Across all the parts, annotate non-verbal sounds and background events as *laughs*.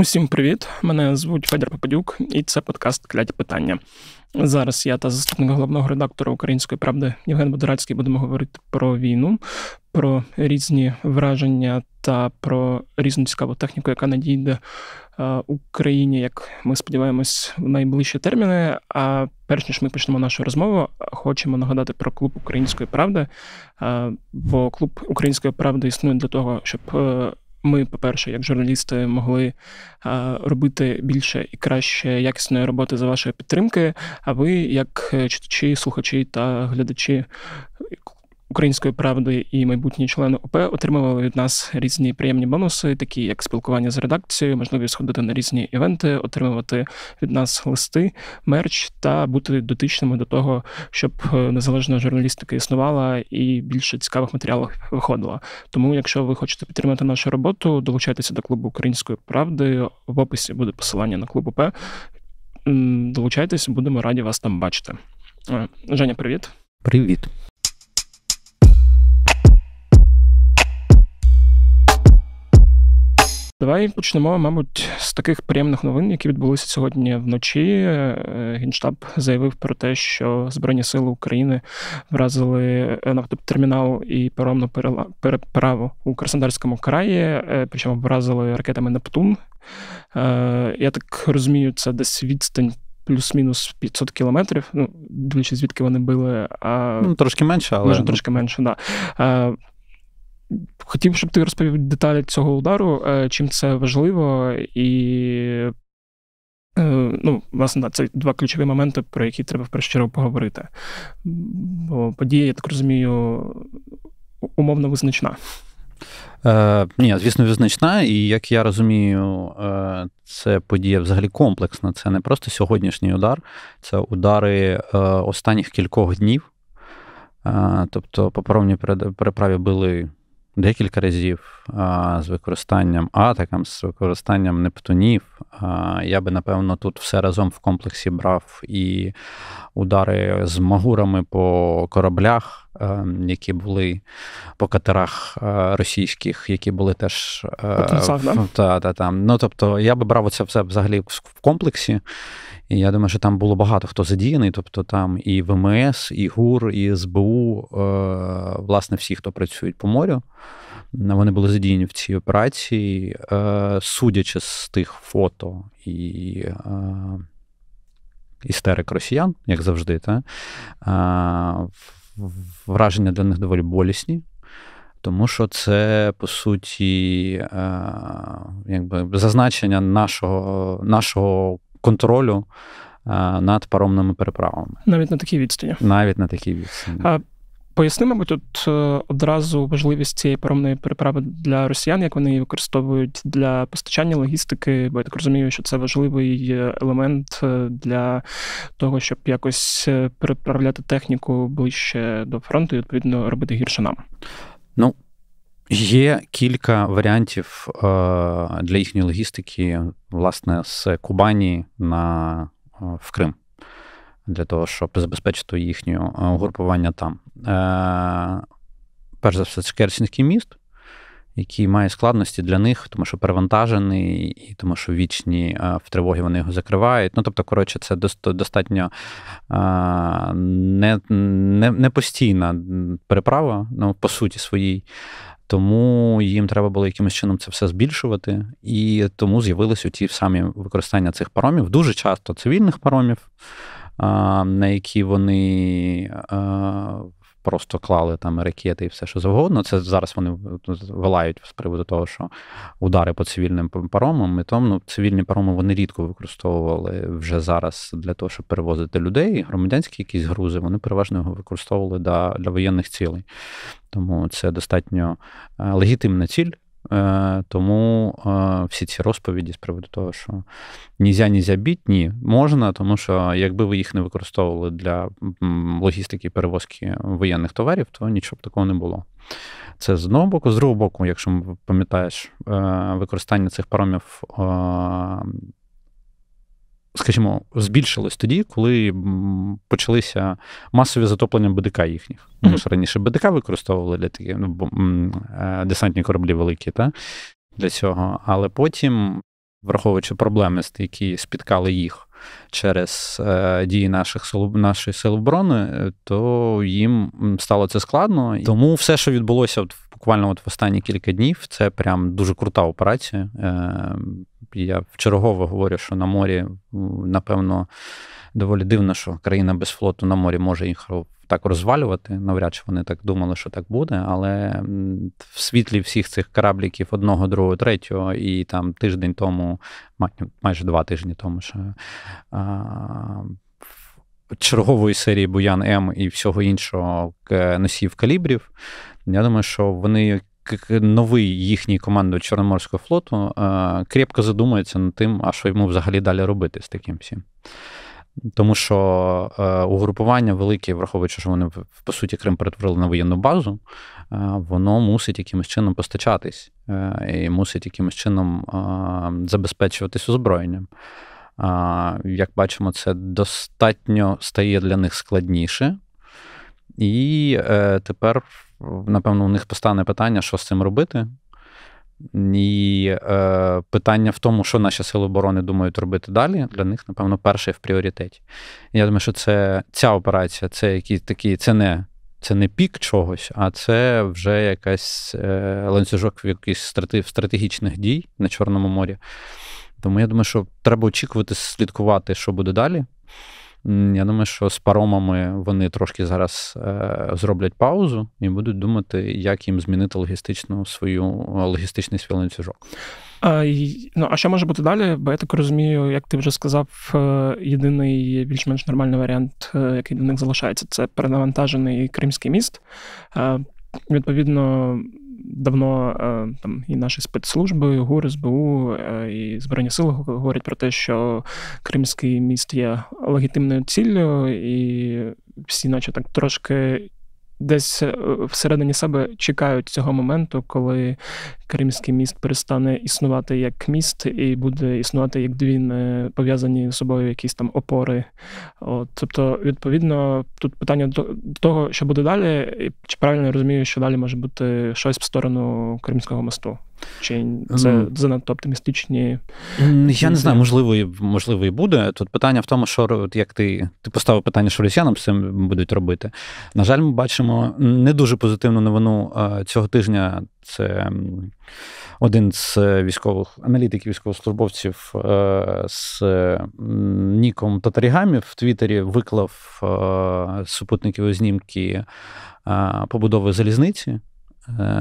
Усім привіт! Мене звуть Федір Попадюк, і це подкаст Клять питання. Зараз я та заступник головного редактора Української правди Євген Бодорацький будемо говорити про війну, про різні враження та про різну цікаву техніку, яка надійде е, Україні, як ми сподіваємось, в найближчі терміни. А перш ніж ми почнемо нашу розмову, хочемо нагадати про клуб української правди. Е, бо клуб української правди існує для того, щоб е, ми, по-перше, як журналісти, могли робити більше і краще якісної роботи за вашої підтримки. А ви, як е, читачі, слухачі та глядачі Української правди і майбутні члени ОП отримували від нас різні приємні бонуси, такі як спілкування з редакцією, можливість сходити на різні івенти, отримувати від нас листи, мерч та бути дотичними до того, щоб е, незалежна журналістика існувала і більше цікавих матеріалів виходила. Тому, якщо ви хочете підтримати нашу роботу, долучайтеся до клубу Української правди. В описі буде посилання на клуб ОП. Долучайтесь, будемо раді вас там бачити. Е, Женя, привіт. Привіт. Давай почнемо, мабуть, з таких приємних новин, які відбулися сьогодні вночі. Е, Генштаб заявив про те, що Збройні сили України вразили е, нафтотермінал і паромну переправу у Краснодарському краї, е, причому вразили ракетами Нептун. Я так розумію, це десь відстань. Плюс-мінус 500 кілометрів, ну дивлячись, звідки вони били. А... Ну, Трошки менше, але. Може, трошки менше, так. Да. Хотів, щоб ти розповів деталі цього удару, е, чим це важливо, і е, ну, власне, це два ключові моменти, про які треба в першу чергу поговорити. Бо подія, я так розумію, умовно визначна. Е, Ні, звісно, визначна, і як я розумію, е, це подія взагалі комплексна. Це не просто сьогоднішній удар, це удари е, останніх кількох днів. Е, тобто, по паромній переправі були декілька разів а, з використанням атакам, з використанням нептунів. А, я би, напевно, тут все разом в комплексі брав і удари з магурами по кораблях. Е, які були по катерах е, російських, які були теж е, Потенцав, та, та, та. Ну, тобто, я би брав це все взагалі в комплексі. І я думаю, що там було багато хто задіяний, тобто там і ВМС, і ГУР, і СБУ, власне, всі, хто працюють по морю. Вони були задіяні в цій операції, судячи з тих фото і істерик росіян, як завжди, та, враження для них доволі болісні, тому що це по суті е, якби зазначення нашого, нашого контролю. Е, над паромними переправами навіть на такій відстані, навіть на такій відстані. А Поясни, мабуть, тут е, одразу важливість цієї паромної переправи для росіян, як вони її використовують для постачання логістики, бо я так розумію, що це важливий е, елемент е, для того, щоб якось переправляти техніку ближче до фронту і відповідно робити гірше нам. Ну, Є кілька варіантів для їхньої логістики, власне, з Кубані на в Крим для того, щоб забезпечити їхнє е, угрупування там. Е, Перш за все, це Керченський міст, який має складності для них, тому що перевантажений, і тому що вічні е, в тривогі вони його закривають. Ну, тобто, коротше, це достатньо е, не, не, не постійна переправа, ну, по суті, своїй. Тому їм треба було якимось чином це все збільшувати, і тому з'явилися ті самі використання цих паромів, дуже часто цивільних паромів на які вони просто клали там ракети і все що завгодно. Це зараз вони вилають з приводу того, що удари по цивільним паромам. І тому ну, цивільні пароми вони рідко використовували вже зараз для того, щоб перевозити людей. Громадянські якісь грузи вони переважно його використовували для, для воєнних цілей. Тому це достатньо е, легітимна ціль. Е, тому е, всі ці розповіді з приводу того, що нізя нізя біть, ні, можна, тому що якби ви їх не використовували для логістики і перевозки воєнних товарів, то нічого б такого не було. Це з одного боку, з другого боку, якщо пам'ятаєш, е, використання цих паромів скажімо, збільшилось тоді, коли почалися масові затоплення БДК їхніх. Тому ну, що раніше БДК використовували для таких ну, е, десантні кораблі великі, та для цього. Але потім, враховуючи проблеми, які спіткали їх через е, дії наших сил, нашої сили оборони, е, то їм стало це складно. Тому все, що відбулося в буквально от в останні кілька днів. Це прям дуже крута операція. Е, я вчергово говорю, що на морі, напевно, доволі дивно, що країна без флоту на морі може їх так розвалювати. Навряд чи вони так думали, що так буде. Але в світлі всіх цих корабліків одного, другого, третього, і там тиждень тому, майже два тижні тому ще. Чергової серії Буян М і всього іншого носів калібрів я думаю, що вони. Новий їхній командою Чорноморського флоту е, крепко задумується над тим, а що йому взагалі далі робити з таким всім. Тому що е, угрупування велике, враховуючи, що вони, по суті, Крим перетворили на воєнну базу, е, воно мусить якимось чином постачатись і мусить якимось чином забезпечуватись озброєнням. Як бачимо, це достатньо стає для них складніше. І тепер напевно, у них постане питання, що з цим робити. І е, питання в тому, що наші сили оборони думають робити далі, для них, напевно, перше в пріоритеті. Я думаю, що це ця операція, це якісь такі, це не це не пік чогось, а це вже якась е, ланцюжок якихось стратегічних дій на Чорному морі. Тому я думаю, що треба очікувати, слідкувати, що буде далі. Я думаю, що з паромами вони трошки зараз е, зроблять паузу і будуть думати, як їм змінити логістичну свою е, логістичний свій ланцюжок. А, Ну а що може бути далі? Бо я так розумію, як ти вже сказав, е, єдиний більш-менш нормальний варіант, який до них залишається, це перенавантажений кримський міст. Відповідно, давно е, там і наші спецслужби, і ГУР, СБУ е, і Збройні Сили говорять про те, що Кримський міст є легітимною ціллю, і всі, наче так трошки десь е, всередині себе чекають цього моменту, коли Кримський міст перестане існувати як міст і буде існувати як дві е, пов'язані з собою якісь там опори. От, Тобто, відповідно, тут питання до того, що буде далі, і чи правильно я розумію, що далі може бути щось в сторону Кримського мосту. Чи ем, це занадто оптимістичні? Я не знаю, можливо, можливо, і буде. Тут питання в тому, що як ти ти поставив питання, що росіянам з цим будуть робити. На жаль, ми бачимо не дуже позитивну новину цього тижня. Це один з військових аналітиків, військовослужбовців е, з Ніком Татарігамі в Твіттері виклав е, супутникові знімки е, побудови залізниці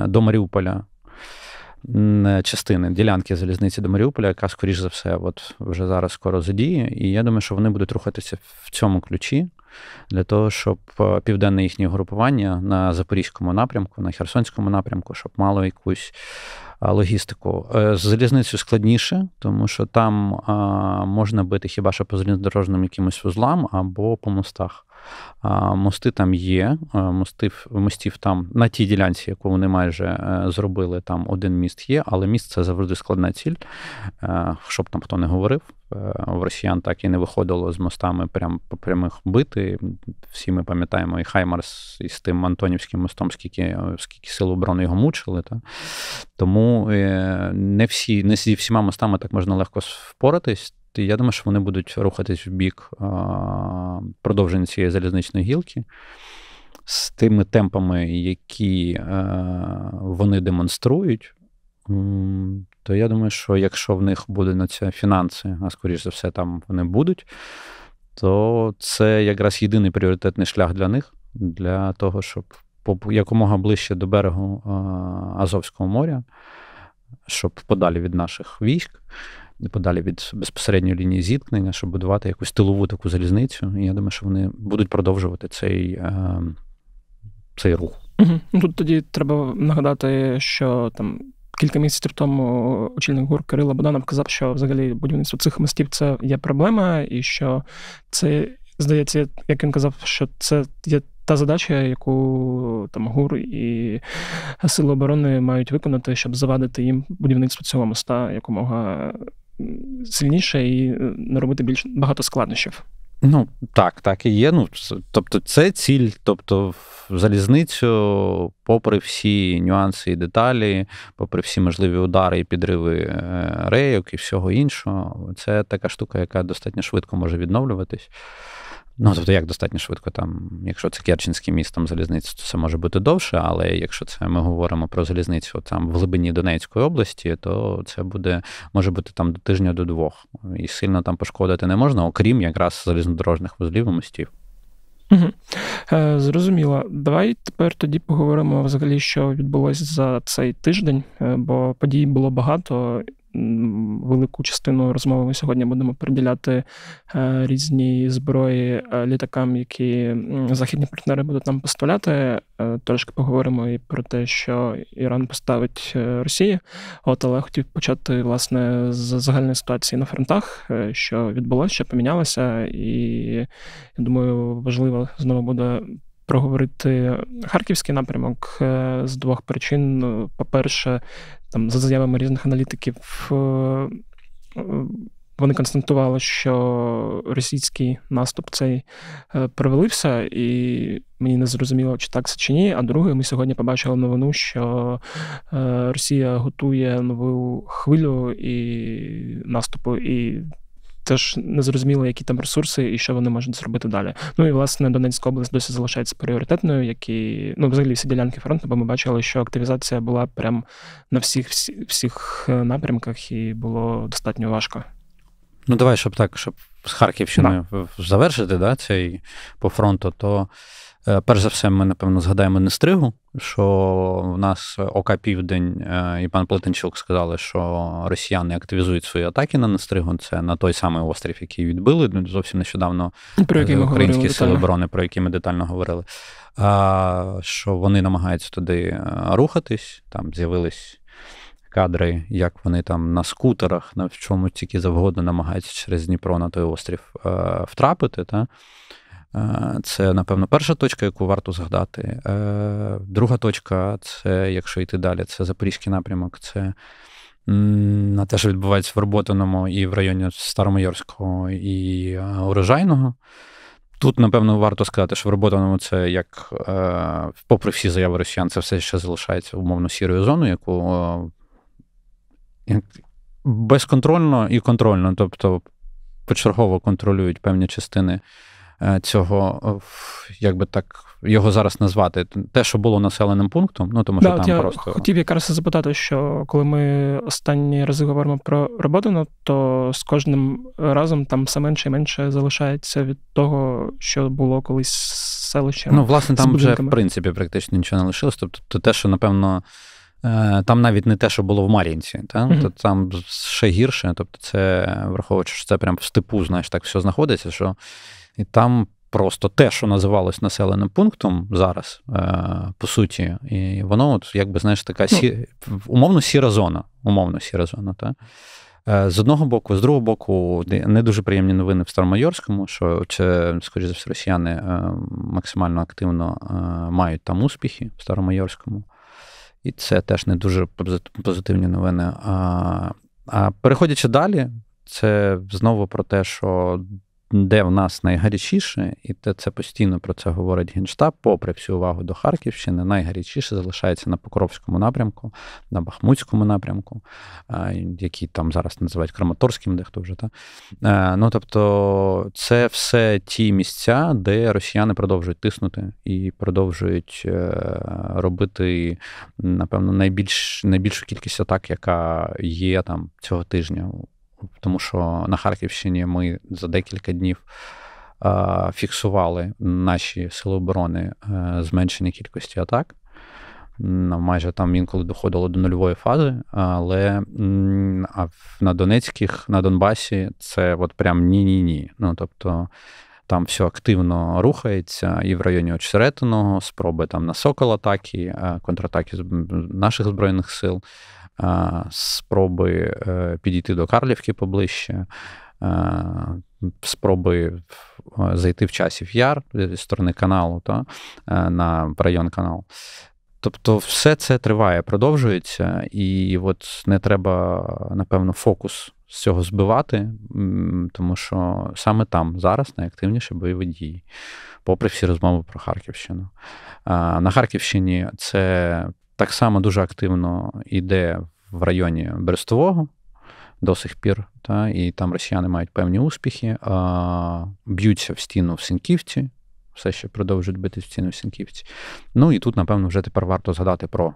до Маріуполя. Е, частини ділянки залізниці до Маріуполя, яка, скоріш за все, от вже зараз скоро задіє. І я думаю, що вони будуть рухатися в цьому ключі для того, щоб е, південне їхнє групування на запорізькому напрямку, на Херсонському напрямку, щоб мало якусь. Е, логістику з залізницею складніше, тому що там можна бити хіба що по залізнодорожним якимось вузлам або по мостах. Мости там є, мостів мостів там на тій ділянці, яку вони майже е, зробили, там один міст є, але міст це завжди складна ціль. Е, щоб там хто не говорив, е, в росіян так і не виходило з мостами прям по прямих бити. Всі ми пам'ятаємо і Хаймарс і з тим Антонівським мостом, скільки скільки сил оборони його мучили. Та? Тому не всі не зі всіма мостами так можна легко впоратись. І я думаю, що вони будуть рухатись в бік продовження цієї залізничної гілки з тими темпами, які е, вони демонструють. То я думаю, що якщо в них будуть на це фінанси, а скоріш за все, там вони будуть, то це якраз єдиний пріоритетний шлях для них, для того, щоб якомога ближче до берегу Азовського моря, щоб подалі від наших військ подалі від безпосередньої лінії зіткнення, щоб будувати якусь тилову таку залізницю. І я думаю, що вони будуть продовжувати цей, ем, цей рух. Угу. Ну, Тут тоді треба нагадати, що там. Кілька місяців тому очільник гур Кирила Боданов казав, що взагалі будівництво цих мостів це є проблема, і що це здається, як він казав, що це є та задача, яку там гур і сили оборони мають виконати, щоб завадити їм будівництво цього моста якомога сильніше і не робити більш багато складнощів. Ну, так, так і є. Ну, Тобто, це ціль, тобто, залізницю, попри всі нюанси і деталі, попри всі можливі удари і підриви е, рейок і всього іншого, це така штука, яка достатньо швидко може відновлюватись. Ну, тобто, як достатньо швидко там, якщо це Керченський міст, там залізниця, то це може бути довше, але якщо це ми говоримо про залізницю там в глибині Донецької області, то це буде може бути там до тижня до двох. І сильно там пошкодити не можна, окрім якраз залізнодорожних вузлів і мостів. Угу. Е, зрозуміло. Давай тепер тоді поговоримо взагалі, що відбулося за цей тиждень, е, бо подій було багато, велику частину розмови ми сьогодні будемо приділяти е, різні зброї е, літакам, які західні партнери будуть нам поставляти. Е, трошки поговоримо і про те, що Іран поставить Росії. От але хотів почати власне з загальної ситуації на фронтах, що відбулося, що помінялося, і я думаю, важливо знову буде проговорити харківський напрямок е, з двох причин. По-перше, там за заявами різних аналітиків. Е, е, вони констатували, що російський наступ цей провалився, і мені не зрозуміло, чи так це чи ні. А друге, ми сьогодні побачили новину, що Росія готує нову хвилю і наступу, і теж не зрозуміло, які там ресурси і що вони можуть зробити далі. Ну і власне Донецька область досі залишається пріоритетною, які ну взагалі всі ділянки фронту, бо ми бачили, що активізація була прям на всіх всі, всіх е, напрямках, і було достатньо важко. Ну, давай, щоб так, щоб з Харківщиною да. завершити да, цей по фронту, то Е, перш за все, ми, напевно, згадаємо Нестригу, що в нас ОК Південь е, і пан Плетенчук сказали, що росіяни активізують свої атаки на Нестригу. Це на той самий острів, який відбили ну, зовсім нещодавно про який е, українські сили оборони, про які ми детально говорили. Що вони намагаються туди рухатись, там з'явились. Кадри, як вони там на скутерах, на чому тільки завгодно намагаються через Дніпро на той острів е, втрапити. Та? Е, це, напевно, перша точка, яку варто згадати. Е, друга точка це, якщо йти далі, це запорізький напрямок. Це на те, що відбувається в Роботиному і в районі Старомайорського і е, Урожайного. Тут, напевно, варто сказати, що в Роботаному це як, попри всі заяви росіян, це все ще залишається умовно сірою зоною, яку безконтрольно і контрольно, тобто почергово контролюють певні частини Е, цього, е, як би так його зараз назвати, те, що було населеним пунктом, ну тому що да, там я просто хотів якраз запитати, що коли ми останні рази говоримо про роботину, то з кожним разом там все менше і менше залишається від того, що було колись селищем. Ну, власне, там вже в принципі практично нічого не лишилось. Тобто, те, що напевно. Е, там навіть не те, що було в Мар'їнці, та? Mm-hmm. там ще гірше. Тобто, це враховуючи, що це прям в степу, знаєш, так все знаходиться. що І там просто те, що називалось населеним пунктом зараз, е, по суті, і воно, от, якби знаєш, така ну. сі... умовно сіра зона. Умовно сіра зона. Та? Е, з одного боку, з другого боку, не дуже приємні новини в Старомайорському, що це, скоріш за все, росіяни максимально активно мають там успіхи в Старомайорському. І це теж не дуже позитивні новини. А, а переходячи далі, це знову про те, що де в нас найгарячіше, і це постійно про це говорить Генштаб, попри всю увагу до Харківщини, найгарячіше залишається на Покровському напрямку, на Бахмутському напрямку, який там зараз називають Краматорським, дехто вже та е, ну тобто, це все ті місця, де росіяни продовжують тиснути і продовжують е, робити, напевно, найбільш найбільшу кількість атак, яка є там цього тижня тому що на Харківщині ми за декілька днів фіксували наші сили оборони е, зменшення кількості атак. Майже там інколи доходило до нульової фази, але на Донецьких, на Донбасі це от прям ні-ні-ні. Ну тобто там все активно рухається і в районі Очеретиного, спроби там на сокол атаки, е, контратаки наших збройних сил спроби е, підійти до Карлівки поближче, спроби е, зайти в часів яр зі сторони каналу та, е, на район канал. Тобто все це триває, продовжується, і от не треба, напевно, фокус з цього збивати, тому що саме там зараз найактивніші бойові дії, попри всі розмови про Харківщину. На Харківщині це так само дуже активно йде в районі Берестового до сих пір, та, і там росіяни мають певні успіхи, а, б'ються в стіну в Сінківці, все ще продовжують бити в стіну в Сінківці. Ну і тут, напевно, вже тепер варто згадати про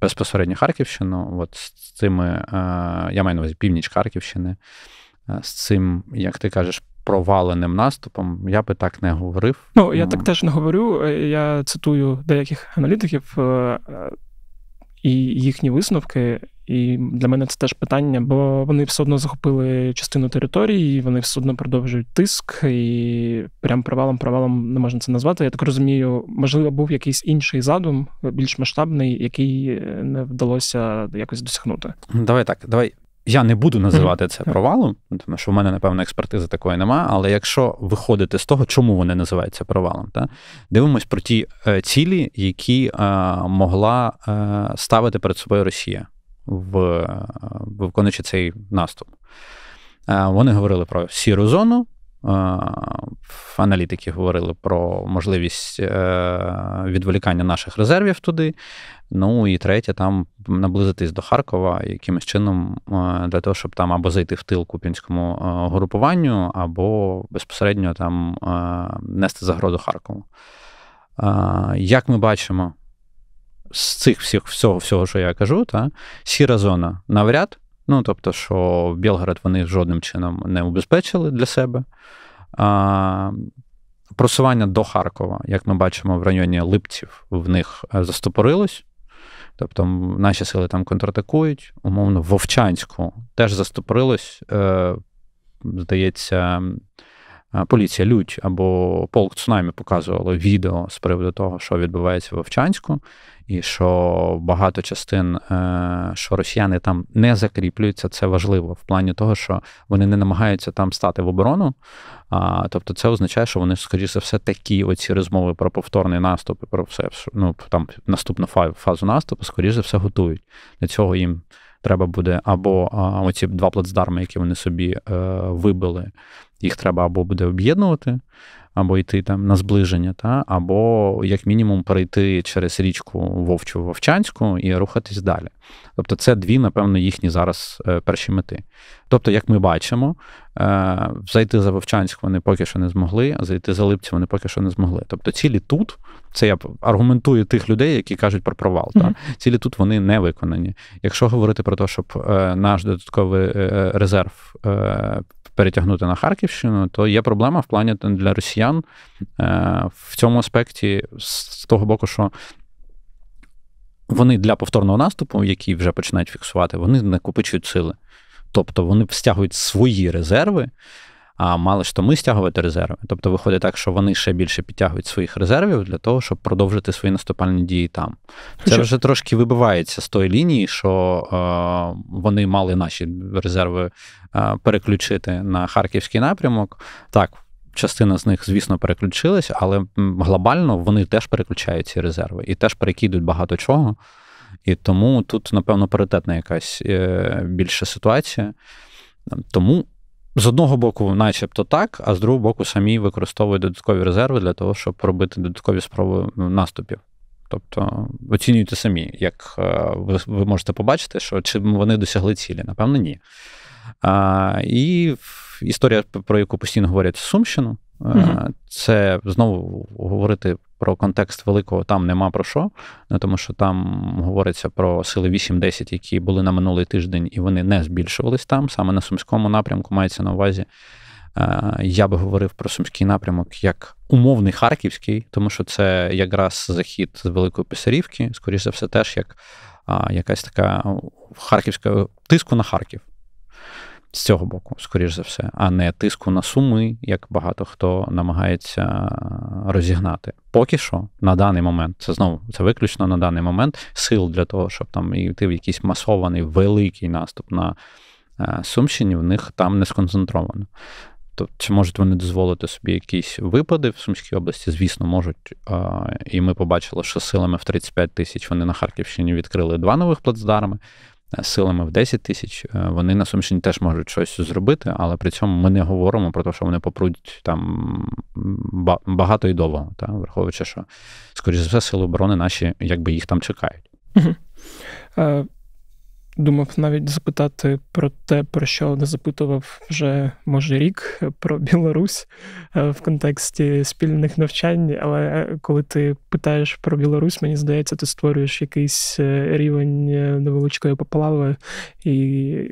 безпосередньо Харківщину. От з цими, а, е, я маю на увазі північ Харківщини, а, е, з цим, як ти кажеш, Проваленим наступом я би так не говорив. Ну я так теж не говорю. Е, я цитую деяких аналітиків і їхні висновки. І для мене це теж питання, бо вони все одно захопили частину території, вони все одно продовжують тиск, і прям провалом, провалом не можна це назвати. Я так розумію, можливо, був якийсь інший задум, більш масштабний, який е, не вдалося якось досягнути. Давай так, давай я не буду називати це провалом, ну, тому що в мене, напевно, експертизи такої нема, але якщо виходити з того, чому вони називаються провалом, та, дивимось про ті е, цілі, які е, могла е, ставити перед собою Росія в виконуючи цей наступ. Вони говорили про сіру зону, Аналітики говорили про можливість е, відволікання наших резервів туди. Ну і третє, там наблизитись до Харкова якимось чином е, для того, щоб там або зайти в тил купінському е, групуванню, або безпосередньо там нести загрозу Харкову. Як ми бачимо з цих всіх всього, всього, що я кажу, та сіра зона навряд. Ну тобто, що Білгород вони жодним чином не убезпечили для себе. А, Просування до Харкова, як ми бачимо, в районі Липців в них е, застопорилось. Тобто наші сили там контратакують. Умовно, в Вовчанську теж застопорилось, е, здається, е, поліція Лють або полк цунамі показувало відео з приводу того, що відбувається в Овчанську і що багато частин, е, що росіяни там не закріплюються, це важливо в плані того, що вони не намагаються там стати в оборону. А, Тобто, це означає, що вони, скоріше за все, такі оці розмови про повторний наступ і про все ну там наступну фазу наступу, скоріше за все, готують. Для цього їм треба буде або оці два плацдарми, які вони собі е, вибили, їх треба або буде об'єднувати або йти там на зближення, та або як мінімум перейти через річку Вовчу Вовчанську і рухатись далі. Тобто, це дві, напевно, їхні зараз е, перші мети. Тобто, як ми бачимо, е, зайти за Вовчанськ вони поки що не змогли, а зайти за Липці вони поки що не змогли. Тобто, цілі тут це я аргументую тих людей, які кажуть про провал. Mm-hmm. Та? Цілі тут вони не виконані. Якщо говорити про те, щоб е, наш додатковий резерв перетягнути на Харківщину, то є проблема в плані для росіян е, в цьому аспекті з того боку, що. Вони для повторного наступу, який вже починають фіксувати, вони накопичують сили. Тобто вони стягують свої резерви а мали ж тому стягувати резерви. Тобто виходить так, що вони ще більше підтягують своїх резервів для того, щоб продовжити свої наступальні дії там. Це вже трошки вибивається з тої лінії, що е, вони мали наші резерви е, переключити на харківський напрямок. Так. Частина з них, звісно, переключилась, але глобально вони теж переключають ці резерви і теж перекидують багато чого. І тому тут, напевно, паритетна якась е, більша ситуація. Ем, тому з одного боку, начебто так, а з другого боку, самі використовують додаткові резерви для того, щоб робити додаткові спроби наступів. Тобто оцінюйте самі, як е, ви, ви можете побачити, що чи вони досягли цілі, напевно, ні. А, І історія, про яку постійно говорять Сумщину, Е, це знову говорити про контекст великого там нема про що, е, тому що там говориться про сили 8-10, які були на минулий тиждень, і вони не збільшувались там. Саме на сумському напрямку мається на увазі. Е, я би говорив про сумський напрямок як умовний харківський, тому що це якраз захід з Великої Писарівки, скоріш за все, теж як якась така харківська тиску на Харків з цього боку, скоріш за все, а не тиску на суми, як багато хто намагається розігнати. Поки що на даний момент це знову це виключно на даний момент сил для того, щоб там йти в якийсь масований великий наступ на е, Сумщині. В них там не сконцентровано. Тобто, чи можуть вони дозволити собі якісь випади в Сумській області? Звісно, можуть. І ми побачили, що силами в 35 тисяч вони на Харківщині відкрили два нових плацдарми силами в 10 тисяч, е, вони на Сумщині теж можуть щось зробити, але при цьому ми не говоримо про те, що вони попруть там багато і довго, та, враховуючи, що, скоріш за все, сили оборони наші, якби їх там чекають. Думав навіть запитати про те, про що не запитував вже може рік про Білорусь е, в контексті спільних навчань. Але коли ти питаєш про Білорусь, мені здається, ти створюєш якийсь е, рівень е, невеличкої поплави. І...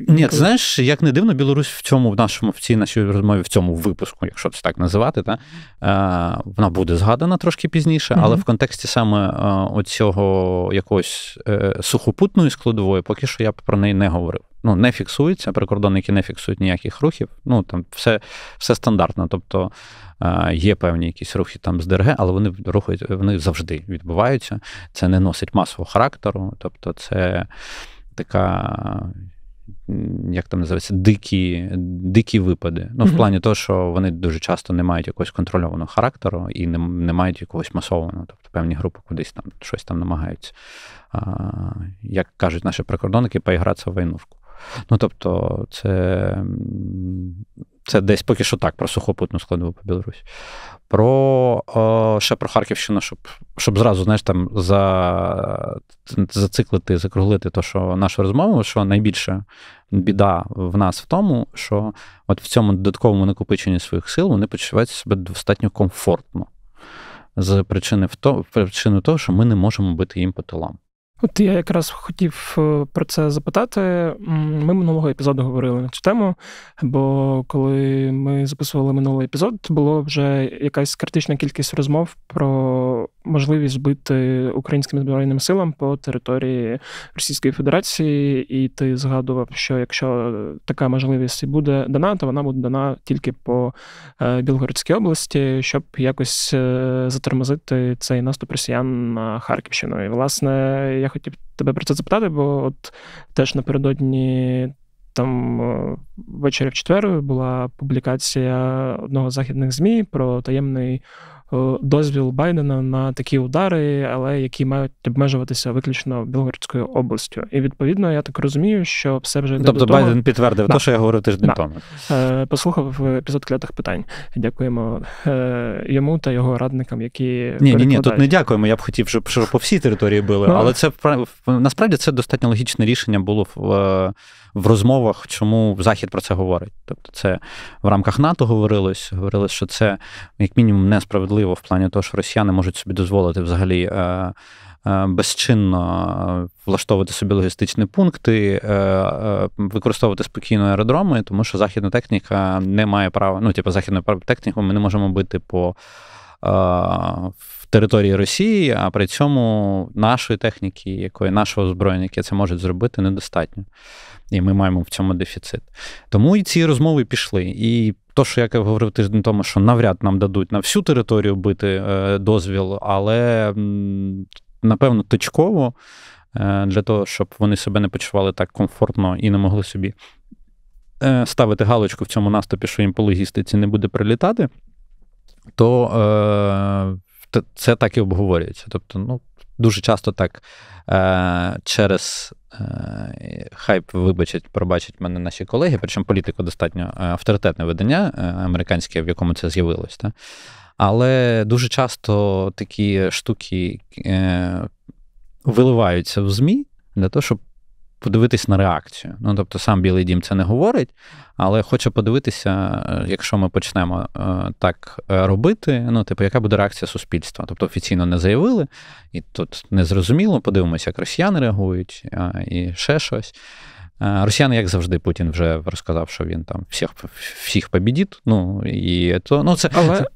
Ні, ти знаєш, як не дивно, Білорусь в цьому в нашому в цій нашій розмові в цьому випуску, якщо це так називати, та вона буде згадана трошки пізніше, але mm в контексті саме оцього якогось сухопутної складової, поки що я я про неї не говорив. Ну, не фіксується, прикордонники не фіксують ніяких рухів. Ну там все все стандартно. Тобто е, є певні якісь рухи там з ДРГ, але вони рухають, вони завжди відбуваються. Це не носить масового характеру, тобто це така як там називається, дикі дикі випади. Ну, в плані того, що вони дуже часто не мають якогось контрольованого характеру і не не мають якогось масованого. Тобто певні групи кудись там щось там намагаються, а, як кажуть наші прикордонники, поігратися в войнушку. Ну тобто, це це десь поки що так про сухопутну складову по Білорусі. Про о, е, ще про Харківщину, щоб щоб зразу знаєш, там за, зациклити, закруглити то, що нашу розмову, що найбільша біда в нас в тому, що от в цьому додатковому накопиченні своїх сил вони почувають себе достатньо комфортно з причини в то, причини того, що ми не можемо бити їм по тилам. От я якраз хотів е, про це запитати. Ми минулого епізоду говорили на цю тему, бо коли ми записували минулий епізод, було вже якась критична кількість розмов про можливість збити українським збройним силам по території Російської Федерації, і ти згадував, що якщо така можливість і буде дана, то вона буде дана тільки по е, Білгородській області, щоб якось е, затормозити цей наступ росіян на Харківщину. І власне я хотів тебе про це запитати, бо от теж напередодні. Там е, ввечері в четвер була публікація одного з західних ЗМІ про таємний Е, дозвіл Байдена на такі удари, але які мають обмежуватися виключно Білгородською областю. І відповідно, я так розумію, що все вже йде тобто до Байден підтвердив да. те, що я говорив тиждень да. тому. Е, послухав епізод клятих питань. Дякуємо е, йому та його радникам, які ні, ні, ні, тут не дякуємо. Я б хотів, щоб по всій території були, ну, але це насправді це достатньо логічне рішення було в в розмовах, чому Захід про це говорить. Тобто, це в рамках НАТО говорилось, говорилось, що це як мінімум несправедливо в плані того, що росіяни можуть собі дозволити взагалі. Е, е, безчинно влаштовувати собі логістичні пункти, е, використовувати спокійно аеродроми, тому що західна техніка не має права. Ну, типу, західну техніку ми не можемо бити по території Росії, а при цьому нашої техніки, якої нашого озброєння, яке це можуть зробити, недостатньо. І ми маємо в цьому дефіцит. Тому і ці розмови пішли. І то, що я говорив тиждень тому, що навряд нам дадуть на всю територію бити е, дозвіл, але напевно точково е, для того, щоб вони себе не почували так комфортно і не могли собі е, ставити галочку в цьому наступі, що їм по логістиці не буде прилітати, то це так і обговорюється. Тобто, ну, дуже часто так е, через е, хайп вибачать, пробачать мене наші колеги, причому політику достатньо е, авторитетне видання е, американське, в якому це з'явилось. Та? Але дуже часто такі штуки е, виливаються в ЗМІ для того, щоб подивитись на реакцію. Ну тобто, сам Білий Дім це не говорить, але хоче подивитися, е, якщо ми почнемо е, так е, робити, ну, типу, яка буде реакція суспільства? Тобто офіційно не заявили, і тут незрозуміло, подивимося, як росіяни реагують і ще щось. Росіяни, як завжди, Путін вже розказав, що він там всіх всіх побідіт. Ну і то ну це але це,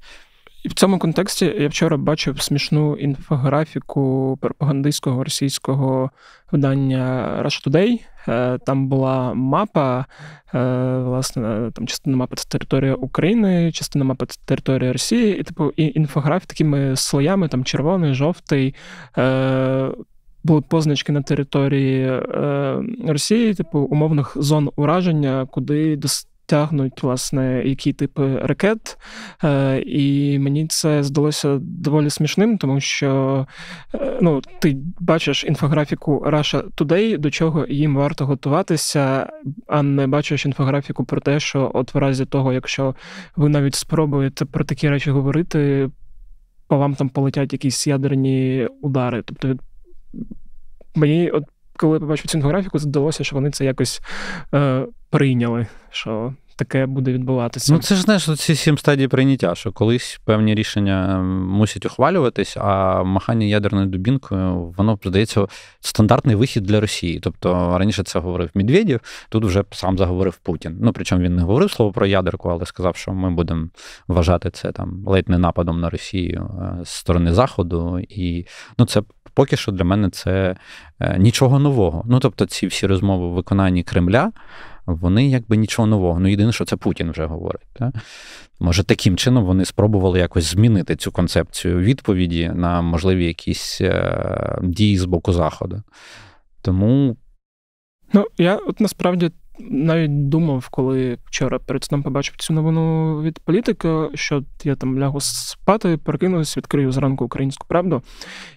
і в цьому контексті я вчора бачив смішну інфографіку пропагандистського російського видання Russia Today. Е, там була мапа, е, власне, там частина мапи це територія України, частина мапи це територія Росії, і типу інфографік такими слоями, там червоний, жовтий. Е, були позначки на території е, Росії, типу умовних зон ураження, куди дос, тягнуть власне які типи е, ракет. Е, і мені це здалося доволі смішним, тому що е, ну, ти бачиш інфографіку Russia Today, до чого їм варто готуватися, а не бачиш інфографіку про те, що от в разі того, якщо ви навіть спробуєте про такі речі говорити, по вам там полетять якісь ядерні удари. Тобто Мені от коли побачив цю інфографіку, здалося, що вони це якось е, прийняли. що таке буде відбуватися. Ну це ж знаєш ці сім стадій прийняття, що колись певні рішення мусять ухвалюватись, а махання ядерною дубінкою, воно здається стандартний вихід для Росії. Тобто раніше це говорив Медведів, тут вже сам заговорив Путін. Ну причому він не говорив слово про ядерку, але сказав, що ми будемо вважати це там ледь не нападом на Росію е, з сторони Заходу, і ну це. Поки що для мене це е, нічого нового. Ну тобто, ці всі розмови в виконанні Кремля вони якби нічого нового. Ну єдине, що це Путін вже говорить. Та? Може, таким чином вони спробували якось змінити цю концепцію відповіді на можливі якісь е, дії з боку заходу. Тому. Ну, я от насправді навіть думав, коли вчора перед сном побачив цю новину від політика, що я там лягу спати, прокинусь, відкрию зранку українську правду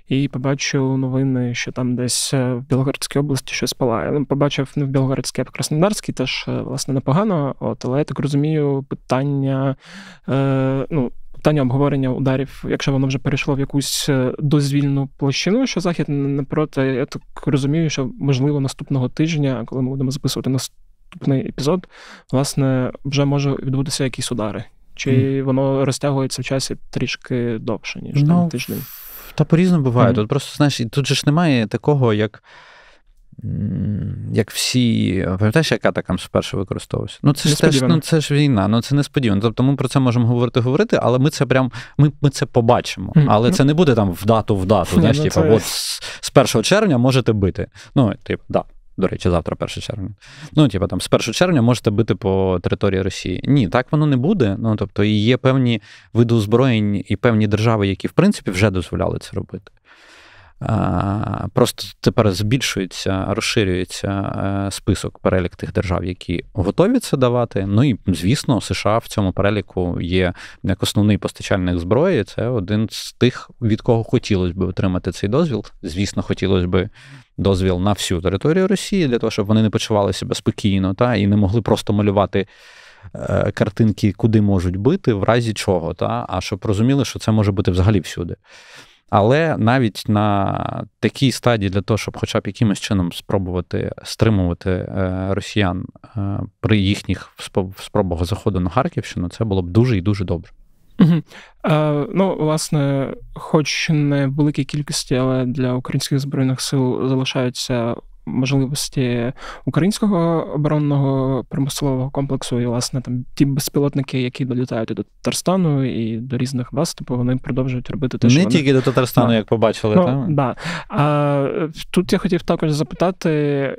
і побачив новини, що там десь е, в Білогородській області щось палає. Побачив не в Білогородській, а в Краснодарській, теж е, власне непогано. От але я так розумію, питання е, ну. Питання обговорення ударів, якщо воно вже перейшло в якусь е, дозвільну площину, що захід не проти, я так розумію, що можливо наступного тижня, коли ми будемо записувати наступний наступний епізод, власне, вже може відбутися якісь удари. Чи mm. воно розтягується в часі трішки довше, ніж no, ну, там тиждень? Та по-різному буває. Mm. Тут просто знаєш, тут же ж немає такого, як Як всі. Пам'ятаєш, яка там спершу використовувалася? Ну це ж ну, це ж війна, ну це несподівано. Тобто ми про це можемо говорити, говорити, але ми це прям ми, ми це побачимо. Mm. Але ну, це не буде там в дату в дату. Знаєш, ну, типу, от з 1 червня можете бити. Ну, типу, да. До речі, завтра 1 червня. Ну, типу, там, з 1 червня можете бити по території Росії. Ні, так воно не буде. Ну тобто, і є певні види озброєнь і певні держави, які в принципі вже дозволяли це робити. Просто тепер збільшується, розширюється е, список перелік тих держав, які готові це давати. Ну і звісно, США в цьому переліку є як основний постачальник зброї. Це один з тих, від кого хотілося б отримати цей дозвіл. Звісно, хотілося б дозвіл на всю територію Росії для того, щоб вони не почували себе спокійно та і не могли просто малювати. Е, картинки, куди можуть бити, в разі чого, та а щоб розуміли, що це може бути взагалі всюди. Але навіть на такій стадії для того, щоб хоча б якимось чином спробувати стримувати е, росіян е, при їхніх спробах заходу на Харківщину, це було б дуже і дуже добре. Угу. Е, ну, власне, хоч не в великій кількості, але для українських збройних сил залишаються можливості українського оборонного промислового комплексу, і власне там ті безпілотники, які долітають і до Татарстану і до різних баз, типу вони продовжують робити те, що не вони... тільки до Татарстану, да. як побачили, ну, так? Да. А тут я хотів також запитати,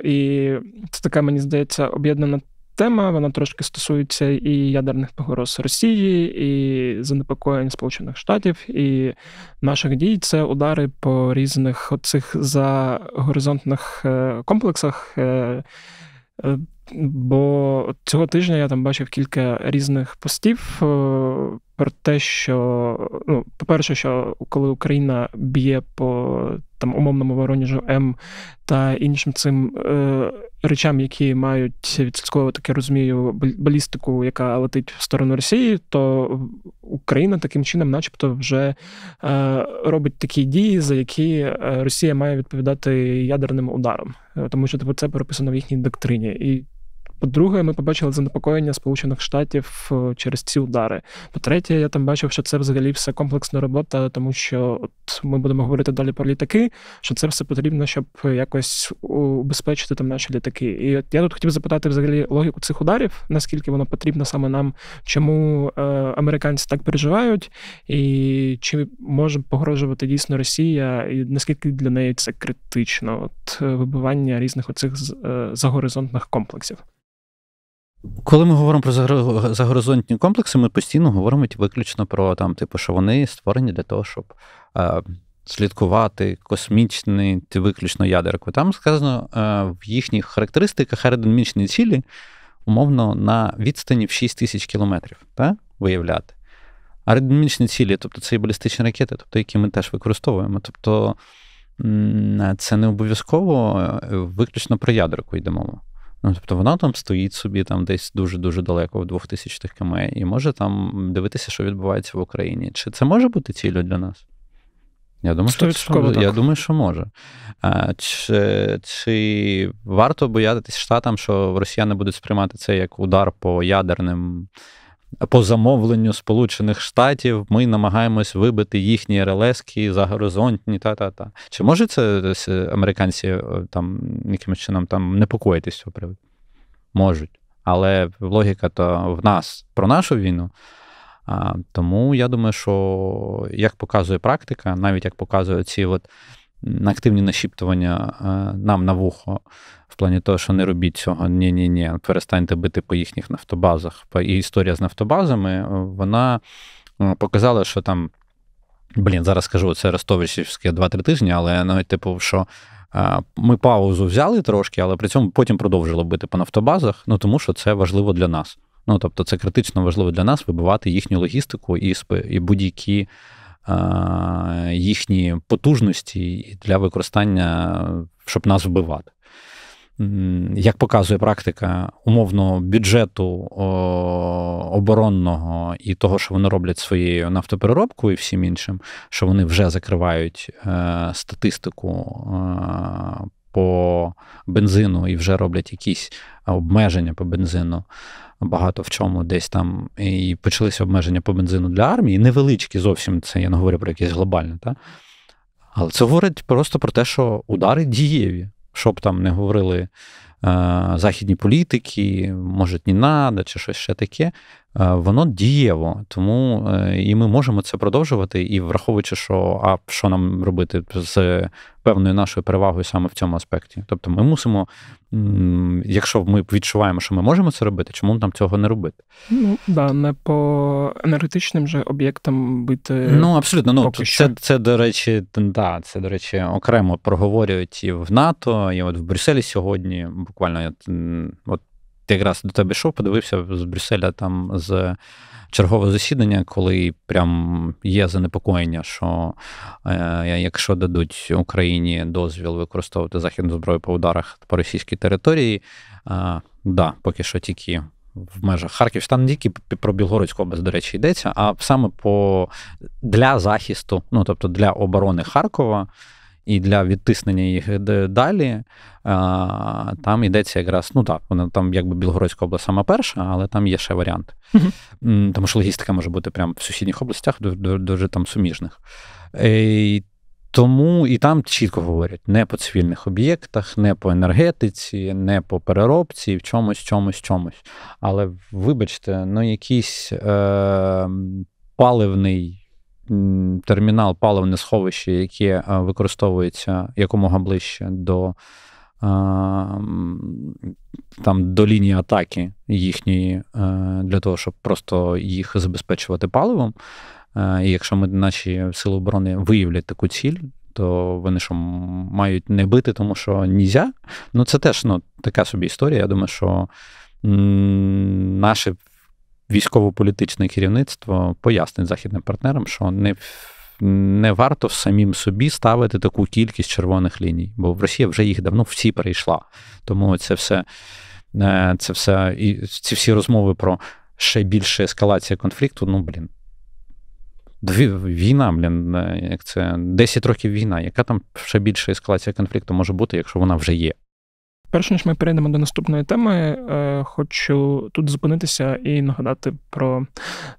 і це така мені здається об'єднана тема. Вона трошки стосується і ядерних погроз Росії, і занепокоєнь Сполучених Штатів, і наших дій. Це удари по різних оцих загоризонтних е, комплексах. Е, е, бо цього тижня я там бачив кілька різних постів про те, що ну, по-перше, що коли Україна б'є по там умовному Вороніжу М та іншим цим е, речам, які мають відслідковувати, таке розумію, балістику, яка летить в сторону Росії, то Україна таким чином, начебто, вже е, робить такі дії, за які е, Росія має відповідати ядерним ударом, е, тому що типу, це прописано в їхній доктрині. І по-друге, ми побачили занепокоєння Сполучених Штатів е, через ці удари. По-третє, я там бачив, що це взагалі все комплексна робота, тому що от ми будемо говорити далі про літаки, що це все потрібно, щоб якось убезпечити там наші літаки. І от я тут хотів запитати взагалі логіку цих ударів, наскільки воно потрібно саме нам, чому е, американці так переживають, і чи може погрожувати дійсно Росія, і наскільки для неї це критично? От е, вибивання різних оцих е, загоризонтних комплексів. Коли ми говоримо про загоризонтні комплекси, ми постійно говоримо типу, виключно про там, типу, що вони створені для того, щоб е, слідкувати космічний ти виключно ядерку. Там сказано е, в їхніх характеристиках аеродинамічні цілі, умовно, на відстані в 6 тисяч кілометрів та, виявляти. Аеродинамічні цілі, тобто це і балістичні ракети, тобто які ми теж використовуємо. Тобто це не обов'язково е, виключно про ядерку йде мова. Ну, Тобто вона там стоїть собі там десь дуже-дуже далеко, в 2000 х км, і може там дивитися, що відбувається в Україні. Чи це може бути ціллю для нас? Я думаю, що що, я думаю, що може. А, Чи чи варто боятися штатам, що росіяни будуть сприймати це як удар по ядерним по замовленню Сполучених Штатів ми намагаємось вибити їхні РЛСки загоризонтні, та-та-та. Чи може це е, американці е, там якимось чином там непокоїтись цього приводу? Можуть. Але логіка то в нас про нашу війну. А, Тому я думаю, що як показує практика, навіть як показує ці от активні нашіптування е, нам на вухо в плані того, що не робіть цього, ні-ні, ні перестаньте бити по їхніх нафтобазах. І історія з нафтобазами е, вона е, показала, що там. Блін, зараз скажу, це Ростовичівське 2-3 тижні, але навіть типу, що ми паузу взяли трошки, але при цьому потім продовжили бити по нафтобазах, ну тому що це важливо для нас. Ну тобто, це критично важливо для нас вибивати їхню логістику і і будь-які Е, їхні потужності для використання, щоб нас вбивати. Як показує практика умовно бюджету оборонного і того, що вони роблять своєю нафтопереробкою і всім іншим, що вони вже закривають е, статистику е, по бензину і вже роблять якісь обмеження по бензину багато в чому десь там і почалися обмеження по бензину для армії, невеличкі зовсім це, я не говорю про якесь глобальне. Та? Але це говорить просто про те, що удари дієві, щоб там не говорили е, західні політики, може, не надо, чи щось ще таке, е, воно дієво. Тому е, і ми можемо це продовжувати. І враховуючи, що а що нам робити з певною нашою перевагою саме в цьому аспекті. Тобто, ми мусимо, якщо ми відчуваємо, що ми можемо це робити, чому нам цього не робити? Ну да, не по енергетичним же об'єктам бити. Ну абсолютно, ну поки це, що. це до речі, да, це до речі, окремо проговорюють і в НАТО, і от в Брюсселі сьогодні. Буквально от ти якраз до тебе йшов, подивився з Брюсселя там з чергового засідання, коли прям є занепокоєння, що е, якщо дадуть Україні дозвіл використовувати західну зброю по ударах по російській території, е, да, поки що тільки. В межах Харківщини, не тільки про Білгородську область, до речі, йдеться, а саме по для захисту, ну тобто для оборони Харкова, і для відтиснення їх далі. Там йдеться якраз, ну так, вона там якби Білгородська область сама перша, але там є ще варіант. Тому що логістика може бути прямо в сусідніх областях, дуже, там суміжних. Тому і там чітко говорять: не по цивільних об'єктах, не по енергетиці, не по переробці, в чомусь, чомусь, чомусь. Але вибачте, ну якийсь е- паливний термінал паливне сховище, яке е, використовується якомога ближче до е, там до лінії атаки їхньої, е, для того, щоб просто їх забезпечувати паливом. І якщо ми наші сили оборони виявлять таку ціль, то вони що мають не бити, тому що нізя. Ну це теж ну, така собі історія. Я думаю, що наші військово-політичне керівництво пояснить західним партнерам, що не не варто самим собі ставити таку кількість червоних ліній, бо в Росія вже їх давно всі перейшла. Тому це все, е, це все і ці всі розмови про ще більше ескалація конфлікту. Ну, блін. Дві війна, блін, е, як це 10 років війна. Яка там ще більша ескалація конфлікту може бути, якщо вона вже є? Перш ніж ми перейдемо до наступної теми, е, хочу тут зупинитися і нагадати про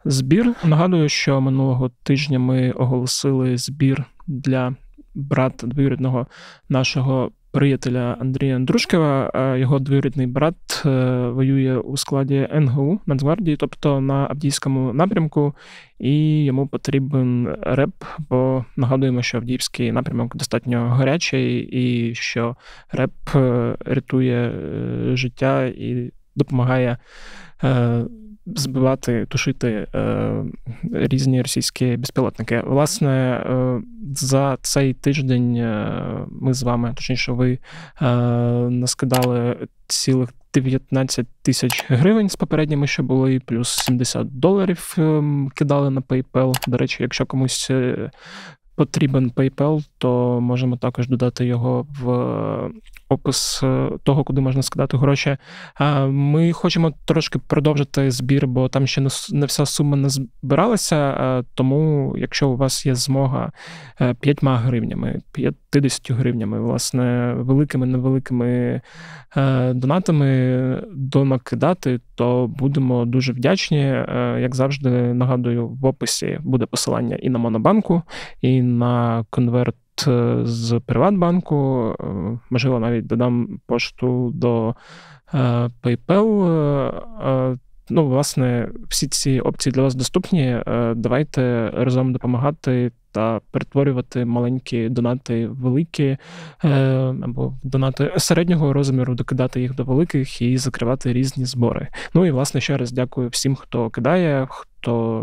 збір. Нагадую, що минулого тижня ми оголосили збір для брата двоюрідного нашого приятеля Андрія Андрушкева, його двоюрідний брат е, воює у складі НГУ Нацгвардії, тобто на Авдійському напрямку, і йому потрібен реп, бо нагадуємо, що Авдіївський напрямок достатньо гарячий, і що реп е, рятує е, життя і допомагає збивати, тушити е, різні російські безпілотники. Власне, е, за цей тиждень е, ми з вами, точніше, ви е, наскидали цілих 19 тисяч гривень з попередніми, що було, і плюс 70 доларів ем, кидали на PayPal. До речі, якщо комусь е, потрібен PayPal, то можемо також додати його в е, опис е, того, куди можна скидати гроші. Ми хочемо трошки продовжити збір, бо там ще не вся сума не збиралася. Е, тому, якщо у вас є змога 5 гривнями, 50 гривнями, власне, великими невеликими е, донатами донакидати, то будемо дуже вдячні. Е, як завжди, нагадую, в описі буде посилання і на Монобанку, і на конверт. Е, з Приватбанку, можливо, навіть додам пошту до PayPal. Ну, власне, всі ці опції для вас доступні. Давайте разом допомагати та перетворювати маленькі донати великі е, або донати середнього розміру, докидати їх до великих і закривати різні збори. Ну і власне ще раз дякую всім, хто кидає, хто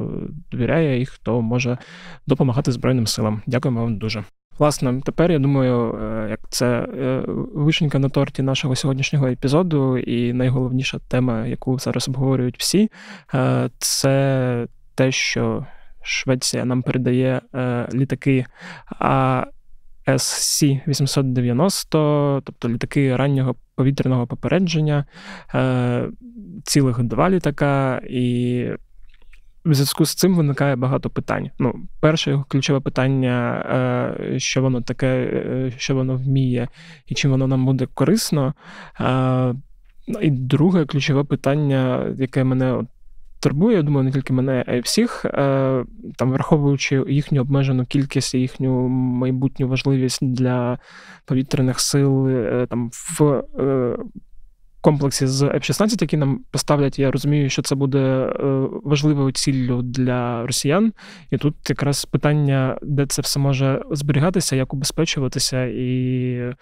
довіряє і хто може допомагати Збройним силам. Дякуємо вам дуже. Власне, тепер я думаю, е, як це е, вишенька на торті нашого сьогоднішнього епізоду, і найголовніша тема, яку зараз обговорюють всі, це те, що Швеція нам передає е, літаки асс 890, тобто літаки раннього повітряного попередження, е, цілих два літака. І в зв'язку з цим виникає багато питань. Ну, перше ключове питання, е, що воно таке, е, що воно вміє, і чим воно нам буде корисно. Е, і друге ключове питання, яке мене от турбує, я думаю, не тільки мене, а й всіх, е, там, враховуючи їхню обмежену кількість, і їхню майбутню важливість для повітряних сил е, там в е, комплексі з F-16, які нам поставлять, я розумію, що це буде е, важливою ціллю для росіян. І тут якраз питання, де це все може зберігатися, як убезпечуватися, і е,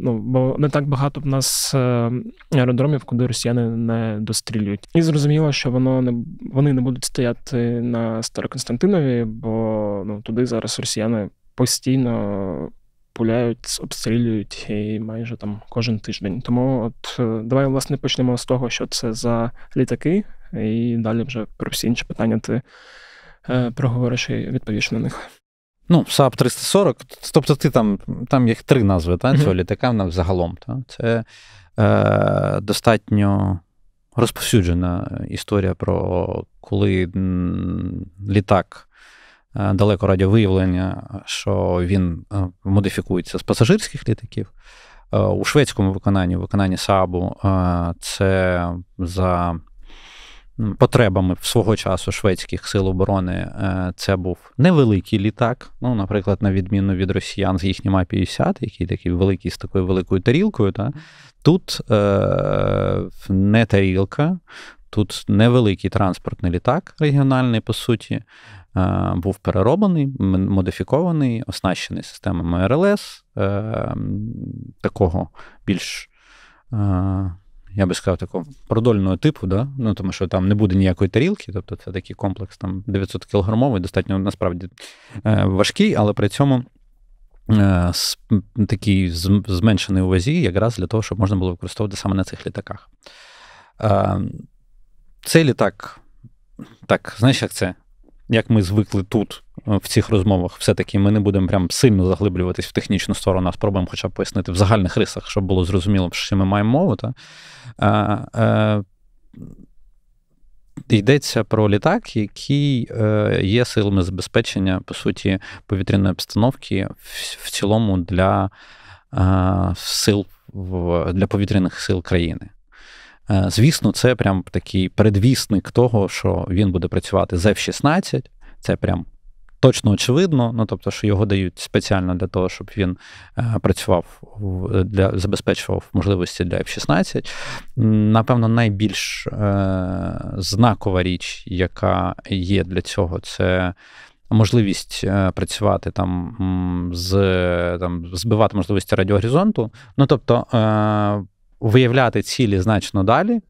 ну, бо не так багато в нас е, аеродромів, куди росіяни не дострілюють. І зрозуміло, що воно не вони не будуть стояти на Староконстантинові, бо ну туди зараз росіяни постійно пуляють, обстрілюють і майже там кожен тиждень. Тому от е, давай власне почнемо з того, що це за літаки, і далі вже про всі інші питання ти е, проговориш і відповіш на них. Ну, САП 340, тобто ти там там їх три назви та, цього літака нам загалом. Та? Це е, достатньо розповсюджена історія про коли літак Е, далеко радіовиявлення, що він е, модифікується з пасажирських літаків. Е, у шведському виконанні, виконанні САБу, це за потребами свого часу шведських сил оборони це був невеликий літак. Ну, наприклад, на відміну від росіян з їхнім А-50, який такий великий з такою великою тарілкою. Та? Тут не тарілка, тут невеликий транспортний літак регіональний, по суті. Е, був перероблений, модифікований, оснащений системами РЛС, е, такого більш, е, я би сказав, такого продольного типу, да? ну, тому що там не буде ніякої тарілки, тобто це такий комплекс там 900 кілограмовий, достатньо насправді важкий, але при цьому. Такий зменшений у вазі, якраз для того, щоб можна було використовувати саме на цих літаках. Цей літак, так, знаєш, як це? як ми звикли тут е, в цих розмовах, все-таки ми не будемо прям сильно заглиблюватись в технічну сторону, а спробуємо хоча б пояснити в загальних рисах, щоб було зрозуміло, що ми маємо мову. Та? Е, е, Йдеться про літак, який е, є силами забезпечення, по суті, повітряної обстановки в цілому для е, сил для повітряних сил країни. Е, звісно, це прям такий передвісник того, що він буде працювати з F-16. Це прям точно очевидно. Ну тобто, що його дають спеціально для того, щоб він е, працював для забезпечував можливості для F-16. Напевно, найбільш е, знакова річ, яка є для цього, це. Можливість працювати там з там збивати можливості радіогоризонту. Ну тобто виявляти цілі значно далі.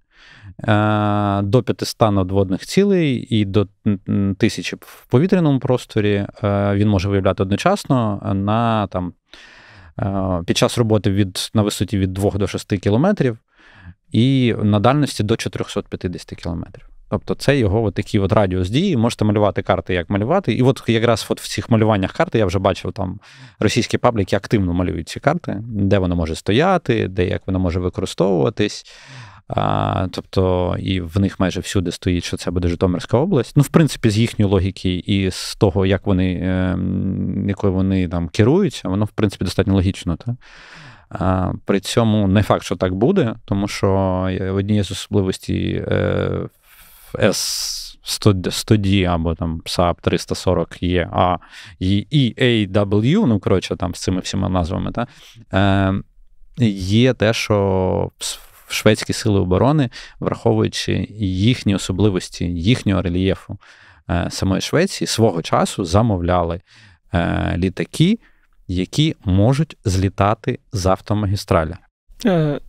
Е, до 500 надводних цілей і до тисячі в повітряному просторі е, він може виявляти одночасно на там е, під час роботи від на висоті від 2 до 6 кілометрів і на дальності до 450 кілометрів. Тобто це його от такий от радіус дії. Можете малювати карти, як малювати. І от якраз от в цих малюваннях карти я вже бачив там російські пабліки активно малюють ці карти, де воно може стояти, де як воно може використовуватись. А, Тобто, і в них майже всюди стоїть, що це буде Житомирська область. Ну, в принципі, з їхньої логіки і з того, як вони, ем, якою вони там керуються, воно, в принципі, достатньо логічно. Так? При цьому не факт, що так буде, тому що е, однією з особливостей е, S100 або там saab 340 е, e а EAW, ну, коротше, там з цими всіма назвами, та, е, є те, що шведські сили оборони, враховуючи їхні особливості, їхнього рельєфу е, самої Швеції, свого часу замовляли е, літаки, які можуть злітати з автомагістраля. Е,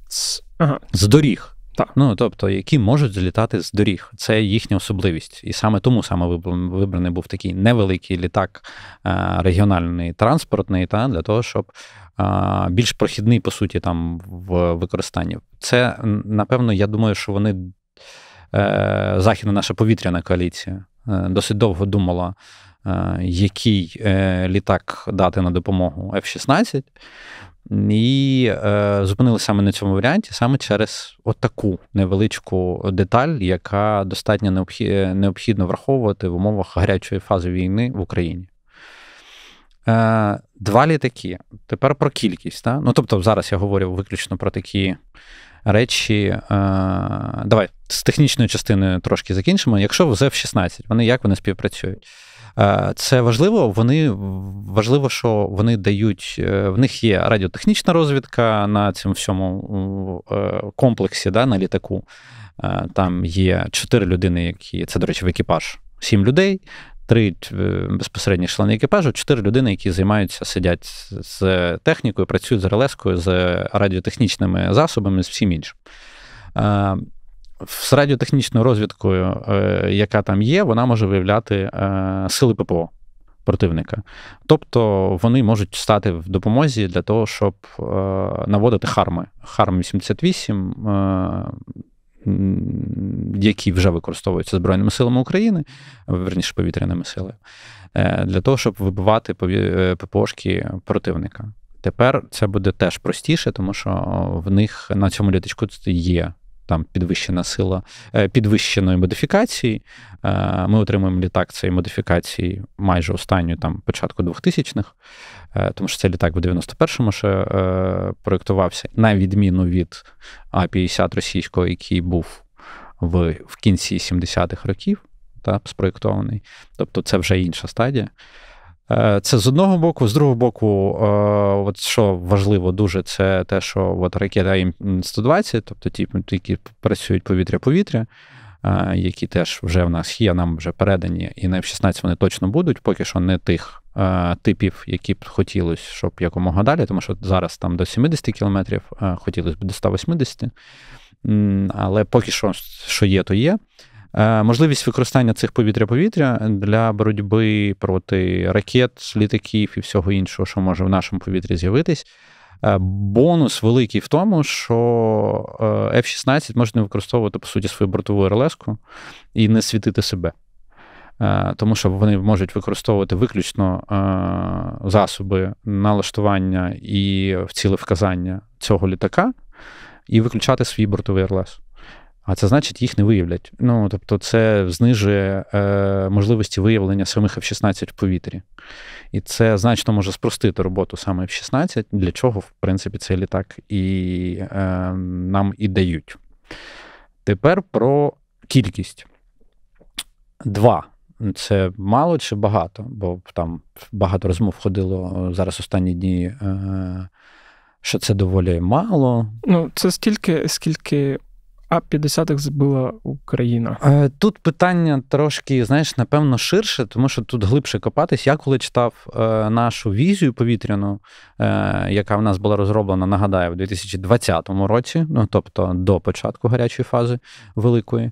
ага. З доріг. Так. Ну тобто, які можуть злітати з доріг, це їхня особливість, і саме тому саме вибраний був такий невеликий літак е, регіональний транспортний, та для того, щоб е, більш прохідний по суті там в використанні. Це напевно, я думаю, що вони е, західна наша повітряна коаліція досить довго думала. Який літак дати на допомогу F-16, і е, зупинилися саме на цьому варіанті, саме через отаку невеличку деталь, яка достатньо необхідно, необхідно враховувати в умовах гарячої фази війни в Україні. Е, Два літаки. Тепер про кількість. Та? Ну тобто, зараз я говорю виключно про такі речі. Е, Давай з технічною частиною трошки закінчимо. Якщо в ЗЕВ-16, вони як вони співпрацюють? Е, це важливо. Вони важливо, що вони дають. Е, в них є радіотехнічна розвідка на цьому всьому е, комплексі, да, на літаку. Там є чотири людини, які це, до речі, в екіпаж, сім людей. Три безпосередні члени екіпажу, чотири людини, які займаються, сидять з технікою, працюють з релескою, з радіотехнічними засобами, з всім іншим з радіотехнічною розвідкою, е, яка там є, вона може виявляти е, сили ППО противника. Тобто вони можуть стати в допомозі для того, щоб е, наводити харми. Харм 88. Які вже використовуються Збройними силами України, верніше повітряними силами, для того, щоб вибивати ППОшки противника. Тепер це буде теж простіше, тому що в них на цьому літочку є там підвищена сила е, підвищеної модифікації. Е, ми отримуємо літак цієї модифікації майже останньої там початку 2000-х, е, тому що цей літак в 91-му ще проєктувався, на відміну від А-50 російського, який був в, в кінці 70-х років, та спроєктований. Тобто це вже інша стадія. Е, це з одного боку, з другого боку, е, от що важливо дуже, це те, що от ракета м 120 тобто ті, які працюють повітря-повітря, е, які теж вже в нас є, нам вже передані, і на F-16 вони точно будуть, поки що не тих типів, які б хотілося, щоб якомога далі, тому що зараз там до 70 кілометрів, хотілося б до 180, але поки що, що є, то є. Е, можливість використання цих повітря-повітря для боротьби проти ракет, літаків і всього іншого, що може в нашому повітрі з'явитись. Е, бонус великий в тому, що е, F-16 можна використовувати по суті свою бортову РЛСку і не світити себе. Тому що вони можуть використовувати виключно засоби налаштування і вцілевказання цього літака і виключати свій бортовий РЛС а це значить, їх не виявлять. Ну тобто, це знижує е, можливості виявлення самих F-16 в повітрі. І це значно може спростити роботу саме F-16, для чого, в принципі, цей літак і е, нам і дають. Тепер про кількість. Два. Це мало чи багато, бо там багато розмов ходило е, зараз останні дні, е, що це доволі мало. Ну, це стільки, скільки а 50-х була Україна. Е, тут питання трошки, знаєш, напевно, ширше, тому що тут глибше копатись. Я коли читав е, нашу візію повітряну, е, яка в нас була розроблена, нагадаю, в 2020 році, ну тобто до початку гарячої фази великої.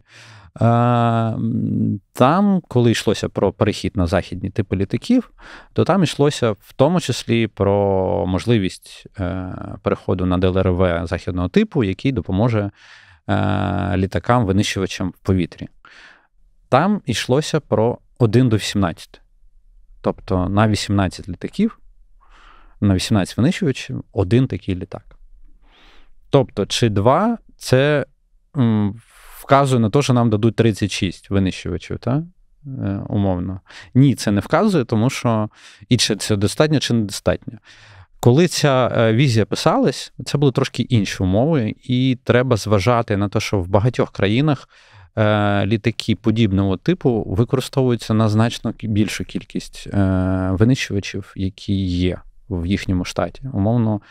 Там, коли йшлося про перехід на західні типи літаків, то там йшлося в тому числі про можливість переходу на ДЛРВ західного типу, який допоможе Е, літакам, винищувачам в повітрі. Там йшлося про 1 до 18. Тобто на 18 літаків, на 18 винищувачів, один такий літак. Тобто, чи два це вказує на те, що нам дадуть 36 винищувачів, так? Е, умовно. Ні, це не вказує, тому що і чи це достатньо, чи недостатньо. Коли ця е, візія писалась, це були трошки інші умови, і треба зважати на те, що в багатьох країнах е, літаки подібного типу використовуються на значно більшу кількість е, винищувачів, які є в їхньому штаті. Умовно,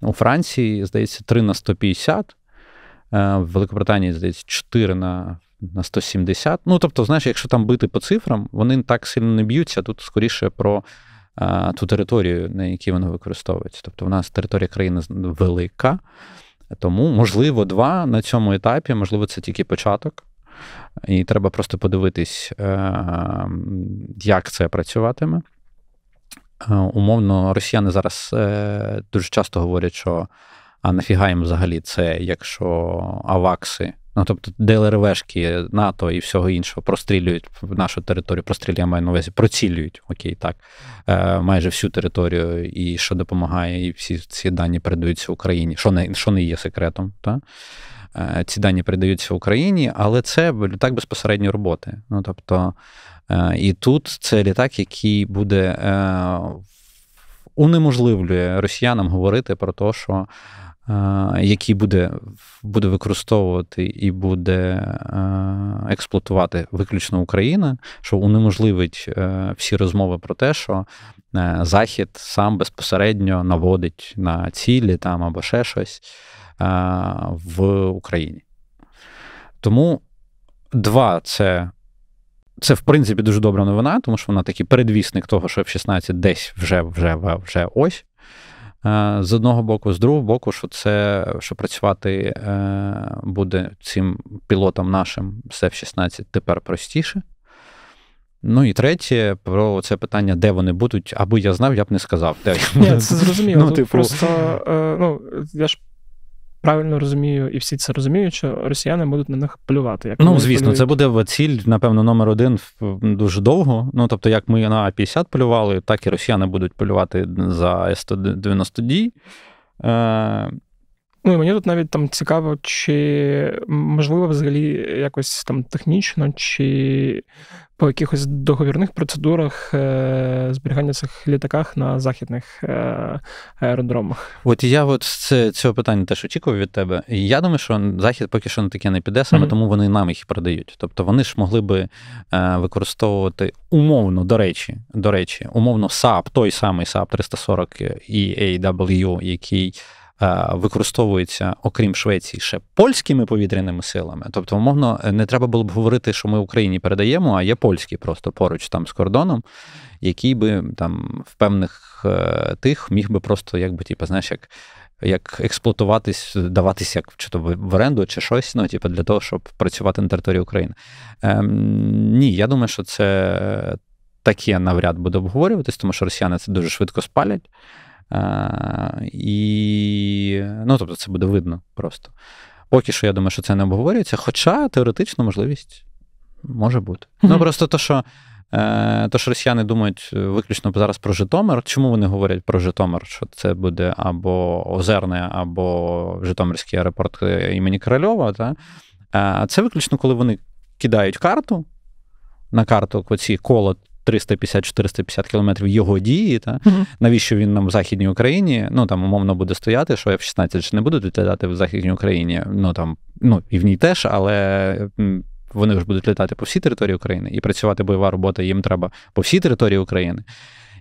у Франції, здається, 3 на 150, в Великобританії, здається, 4 на на 170. Ну, тобто, знаєш, якщо там бити по цифрам, вони так сильно не б'ються, тут скоріше про а, ту територію, на якій воно використовується. Тобто в нас територія країни велика, тому, можливо, два на цьому етапі, можливо, це тільки початок. І треба просто подивитись, е, як це працюватиме. Е, умовно, росіяни зараз е, дуже часто говорять, що а нафіга їм взагалі це, якщо авакси Ну, тобто ДЛРВшки НАТО і всього іншого прострілюють нашу територію, прострілює маю на увазі, процілюють окей, так, е, майже всю територію, і що допомагає, і всі ці дані передаються Україні, що не що не є секретом. Та? Е, ці дані передаються Україні, але це літак безпосередньої роботи. Ну, тобто, е, І тут це літак, який буде е, унеможливлює росіянам говорити про те, що Е, який буде буде використовувати і буде е, експлуатувати виключно Україна, що унеможливить е, всі розмови про те, що Захід сам безпосередньо наводить на цілі там або ще щось в Україні. Тому два це. Це, в принципі, дуже добра новина, тому що вона такий передвісник того, що F-16 десь вже вже, вже ось. Е, з одного боку, з другого боку, що це що працювати е, буде цим пілотом нашим з F-16 тепер простіше. Ну і третє, про це питання, де вони будуть, аби я знав, я б не сказав. Де Ні, це зрозуміло. Ну, типу... Просто е, ну, я ж правильно розумію, і всі це розуміють, що росіяни будуть на них полювати. Як ну звісно, плюють. це буде ціль, напевно, номер один дуже довго. Ну тобто, як ми на А-50 полювали, так і росіяни будуть полювати за С-190 d Ну і мені тут навіть там цікаво, чи можливо взагалі якось там технічно, чи по якихось договірних процедурах е- зберігання цих літаках на західних е- аеродромах. От я от з цього питання теж очікував від тебе. Я думаю, що захід поки що на таке не піде, саме mm-hmm. тому вони нам їх продають. Тобто вони ж могли би е, використовувати умовно, до речі, до речі, умовно, САП, той самий САП 340 і AW, який. Е, використовується, окрім Швеції, ще польськими повітряними силами. Тобто, умовно, не треба було б говорити, що ми Україні передаємо, а є польські просто поруч там з кордоном, який би там в певних е, тих міг би просто якби, типу, знаєш, як. Як експлуатуватись, даватись як чи то в оренду, чи щось, ну, типу, для того, щоб працювати на території України. Ем, Ні, я думаю, що це таке навряд буде обговорюватись, тому що росіяни це дуже швидко спалять. І ну, тобто, це буде видно просто. Поки що я думаю, що це не обговорюється, хоча теоретично можливість може бути. Ну просто то, що. Е, то що росіяни думають е, виключно зараз про Житомир. Чому вони говорять про Житомир? Що це буде або Озерне, або Житомирський аеропорт е, імені Корольова? Та? Це виключно, коли вони кидають карту на карту оці коло 350-450 кілометрів його дії, та mm-hmm. навіщо він нам в Західній Україні? Ну там умовно буде стояти, що F-16 ж не будуть літати в Західній Україні. Ну там, ну і в ній теж, але. Вони ж будуть літати по всій території України і працювати бойова робота їм треба по всій території України.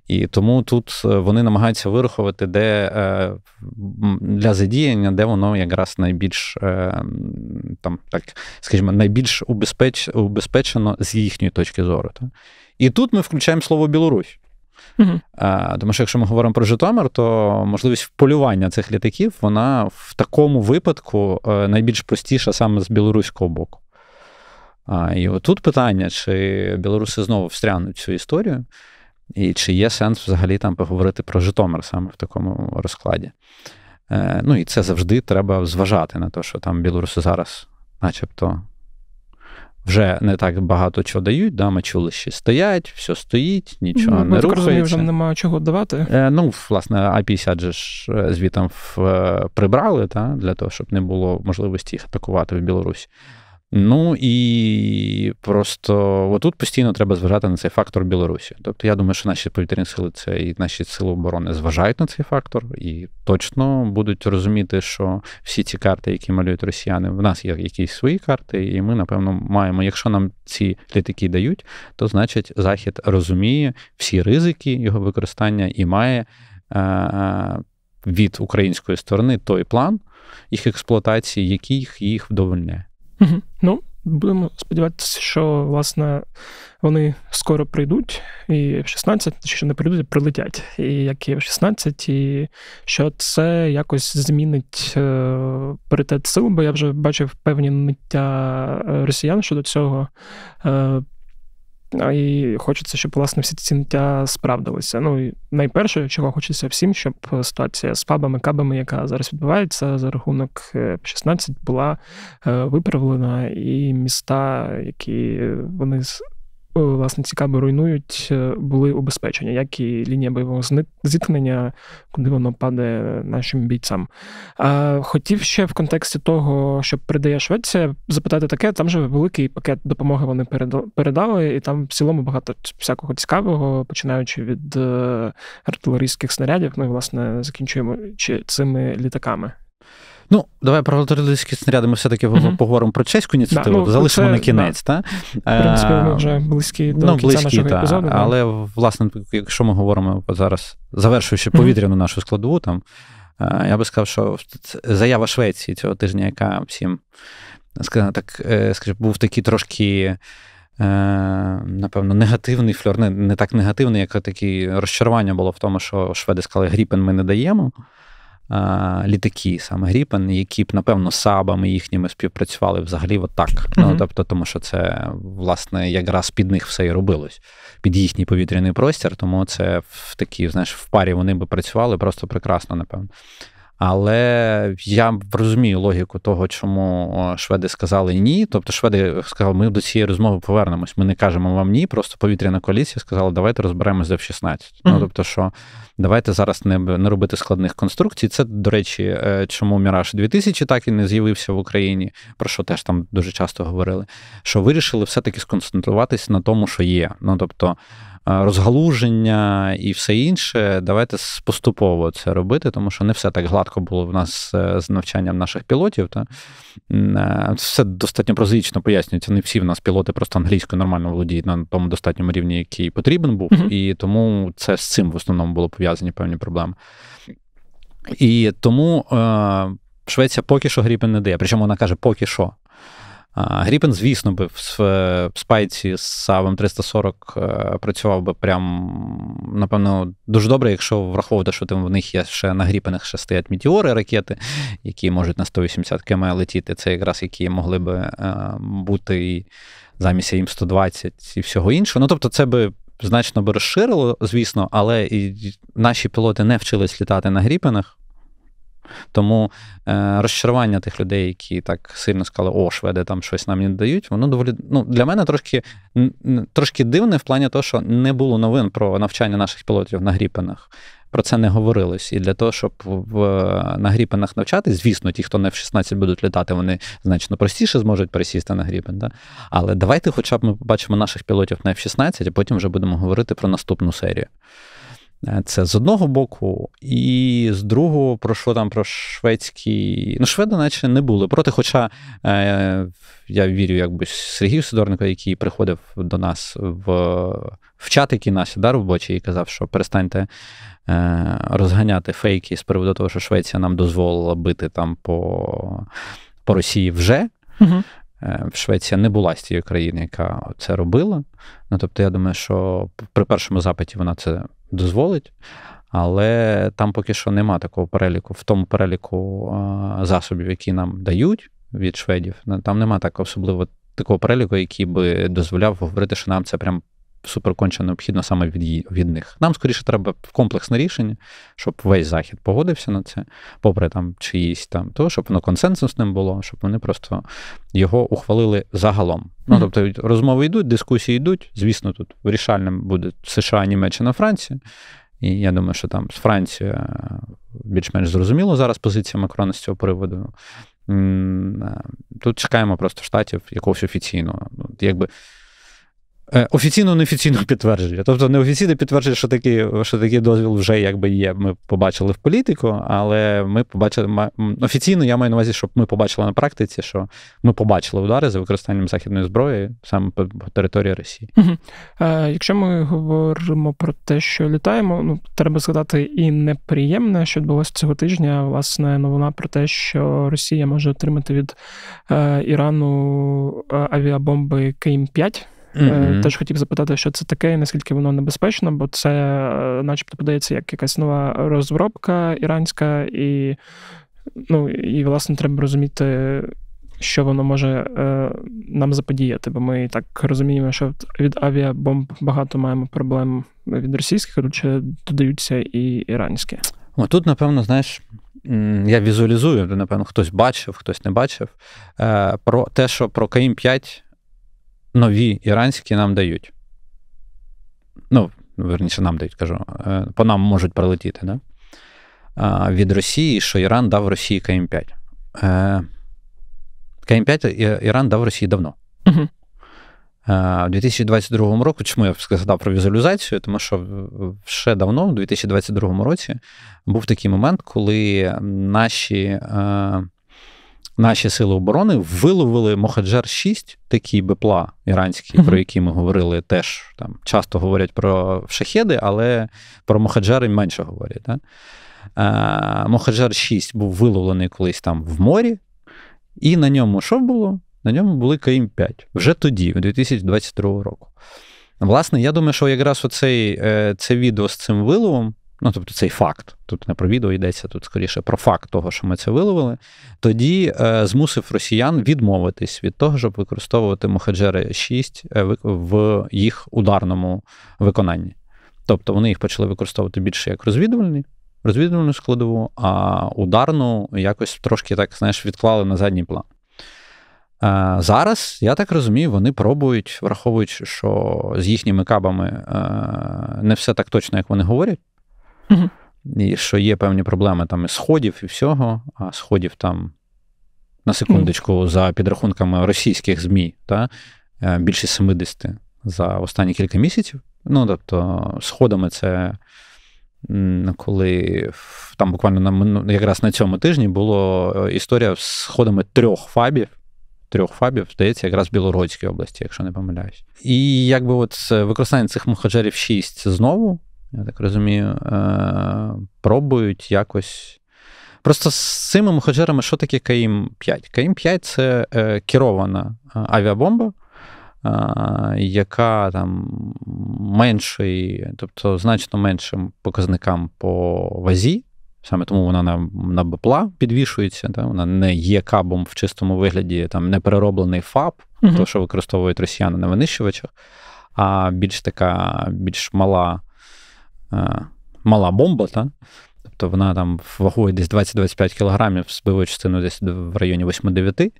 І тому тут е, вони намагаються вирахувати, де е, для задіяння, де воно якраз найбільш е, там, так скажімо, найбільш убезпеч, убезпечено з їхньої точки зору. Так? І тут ми включаємо слово Білорусь. Угу. Тому що якщо ми говоримо про Житомир, то можливість полювання цих літаків вона в такому випадку найбільш простіша саме з білоруського боку. І отут питання, чи білоруси знову встрянуть цю історію. І чи є сенс взагалі там поговорити про Житомир саме в такому розкладі? Е, Ну і це завжди треба зважати на те, що там білоруси зараз, начебто, вже не так багато чого дають, да, мечулищі стоять, все стоїть, нічого ну, не рухається. вже немає чого давати. Е, Ну, власне, I50 же ж е, звітом в, е, прибрали, та, для того, щоб не було можливості їх атакувати в Білорусь. Ну і просто отут постійно треба зважати на цей фактор Білорусі. Тобто, я думаю, що наші повітряні сили це і наші сили оборони зважають на цей фактор, і точно будуть розуміти, що всі ці карти, які малюють росіяни, в нас є якісь свої карти, і ми, напевно, маємо. Якщо нам ці літаки дають, то значить Захід розуміє всі ризики його використання і має е, від української сторони той план їх експлуатації, який їх вдовольняє. Ну, будемо сподіватися, що власне вони скоро прийдуть, і в 16, чи що не прийдуть, а прилетять, і як і в 16, і що це якось змінить е, паритет сил, бо я вже бачив певні ниття е, росіян щодо цього. Е, і хочеться, щоб власне всі ці ціниття справдилися. Ну і найперше, чого хочеться всім, щоб ситуація з пабами, кабами, яка зараз відбувається за рахунок е, 16, була е, виправлена, і міста, які е, вони Е, власне цікаво руйнують е, були убезпечення, як і лінія бойового зіткнення, куди воно падає нашим бійцям. Хотів ще в контексті того, що передає Швеція, запитати таке, там же великий пакет допомоги вони передали, і там в цілому багато всякого цікавого, починаючи від е, артилерійських снарядів, ми, ну, власне, закінчуємо чи цими літаками. Ну, давай про артилерійські снаряди ми все-таки mm поговоримо про чеську ініціативу. Да, ну, Залишимо це, на кінець. Да. Та? В принципі, ми ем, вже близькі до ну, кінця нашого та, епізоду. Але, власне, якщо ми говоримо зараз, завершуючи повітряну нашу складову, там, е, я би сказав, що заява Швеції цього тижня, яка всім скажімо так, е, скажімо, був такий трошки. Е, напевно, негативний фльор, не, не так негативний, як таке розчарування було в тому, що Шведи сказали, Гріпен ми не даємо літаки, саме Гріпен, які б, напевно, сабами їхніми співпрацювали взагалі отак. От mm Ну, тобто, тому що це, власне, якраз під них все і робилось, під їхній повітряний простір, тому це в такі, знаєш, в парі вони би працювали просто прекрасно, напевно. Але я розумію логіку того, чому Шведи сказали ні. Тобто Шведи сказали, ми до цієї розмови повернемось. Ми не кажемо вам ні. Просто повітряна коаліція сказала, давайте розберемося за в 16. Mm-hmm. Ну тобто, що давайте зараз не не робити складних конструкцій. Це, до речі, е, чому Міраж 2000 так і не з'явився в Україні, про що теж там дуже часто говорили. Що вирішили все-таки сконцентруватися на тому, що є. Ну тобто. Е, розгалуження і все інше. Давайте поступово це робити, тому що не все так гладко було в нас е, з навчанням наших пілотів. Та е, все достатньо прозаїчно пояснюється. Не всі в нас пілоти просто англійською нормально володіють на тому достатньому рівні, який потрібен був, mm-hmm. і тому це з цим в основному було пов'язані певні проблеми. І тому. Швеція поки що гріпен не дає. Причому вона каже, поки що. Гріпен, звісно, би в спайці з Савом 340 е, працював би прям, напевно, дуже добре, якщо враховувати, що там в них є ще на гріпенах ще стоять мітіори, ракети, які можуть на 180 км летіти. Це якраз які могли би е, бути і замість їм 120 і всього іншого. Ну, тобто, це би. Значно би розширило, звісно, але і наші пілоти не вчились літати на гріпенах. Тому е, розчарування тих людей, які так сильно сказали, о, шведи там щось нам не дають, воно доволі ну, для мене трошки трошки дивне в плані того, що не було новин про навчання наших пілотів на гріпенах. Про це не говорилось. І для того, щоб в, на гріпенах навчати, звісно, ті, хто на F-16 будуть літати, вони значно простіше зможуть присісти на гріпен. Да? Але давайте, хоча б ми побачимо наших пілотів на F-16, а потім вже будемо говорити про наступну серію. Е, це з одного боку, і з другого, про що там про шведські. Ну, шведи, наче не були проти. Хоча е, я вірю, якби Сергію Сидорнику, який приходив до нас в в чатики наші да, робочі, і казав, що перестаньте е, розганяти фейки з приводу того, що Швеція нам дозволила бити там по по Росії вже. Угу. Швеція не була з тієї країни, яка це робила. Ну, тобто, я думаю, що при першому запиті вона це дозволить, але там поки що нема такого переліку, в тому переліку засобів, які нам дають від шведів, там нема так особливо такого переліку, який би дозволяв говорити, що нам це прям суперконче необхідно саме від її, від них. Нам скоріше треба комплексне рішення, щоб весь захід погодився на це, попри там чиїсь там то, щоб воно консенсусним було, щоб вони просто його ухвалили загалом. Ну тобто розмови йдуть, дискусії йдуть. Звісно, тут вирішальним буде США, Німеччина, Франція. І я думаю, що там з Франція е, більш-менш зрозуміло зараз позиція Макрона з цього приводу. Е, тут чекаємо просто штатів якогось офіційного. Ну, якби Е, офіційно неофіційно підтверджує. Тобто неофіційно підтверджує, що такий що такий дозвіл вже якби є. Ми побачили в політику, але ми побачили офіційно. Я маю на увазі, щоб ми побачили на практиці, що ми побачили удари за використанням західної зброї саме по території Росії. Угу. Е, якщо ми говоримо про те, що літаємо, ну треба згадати і неприємне, що відбулося цього тижня. Власне новина про те, що Росія може отримати від е, Ірану е, авіабомби Кейм 5 Mm-hmm. Теж хотів запитати, що це таке, і наскільки воно небезпечно, бо це, е, начебто, подається як якась нова розробка іранська, і, ну, і власне, треба розуміти. Що воно може е, нам заподіяти, бо ми так розуміємо, що від авіабомб багато маємо проблем від російських, коротше, додаються і іранські. О, тут, напевно, знаєш, я візуалізую, напевно, хтось бачив, хтось не бачив. Е, про те, що про КМ-5 нові іранські нам дають. Ну, верніше, нам дають, кажу, е, по нам можуть прилетіти, да? від Росії, що Іран дав Росії КМ5. Е, КМ5 Іран дав Росії давно. Угу. У 2022 році, чому я сказав про візуалізацію, тому що ще давно, у 2022 році, був такий момент, коли наші е, наші сили оборони виловили Мохаджер 6 такі бепла іранський, uh-huh. про які ми говорили, теж там часто говорять про шахеди, але про Мохаджери менше говорять. Да? Е, Мохаджер 6 був виловлений колись там в морі, і на ньому що було? На ньому були Каїм 5 вже тоді, у 2022 року. Власне, я думаю, що якраз оцей, е, це відео з цим виловом ну тобто цей факт, тут не про відео йдеться, тут скоріше про факт того, що ми це виловили, тоді е, змусив росіян відмовитись від того, щоб використовувати Мохаджери 6 е, в їх ударному виконанні. Тобто вони їх почали використовувати більше як розвідувальні, розвідувальну складову, а ударну якось трошки так знаєш, відклали на задній план. Е, зараз, я так розумію, вони пробують, враховуючи, що з їхніми кабами не все так точно, як вони говорять, і що є певні проблеми там із сходів і всього, а сходів там, на секундочку, за підрахунками російських ЗМІ, та, е, більше 70 за останні кілька місяців. Ну, тобто, сходами це коли там буквально на якраз на цьому тижні була е, історія з сходами трьох фабів. Трьох фабів, здається, якраз в Білоруській області, якщо не помиляюсь. І якби от використання цих мухаджерів 6 знову, я так розумію, е, пробують якось. Просто з цими мухаджерами, що таке КМ 5? КМ 5 це е, керована е, авіабомба, яка там меншої, тобто значно меншим показникам по вазі. Саме тому вона на на бепла підвішується, та, вона не є кабом в чистому вигляді, там не перероблений ФАП, uh то, що використовують росіяни на винищувачах, а більш така, більш мала Е, мала бомба, та? тобто вона там вагою десь 20-25 кілограмів збиває частину десь в районі 8-9.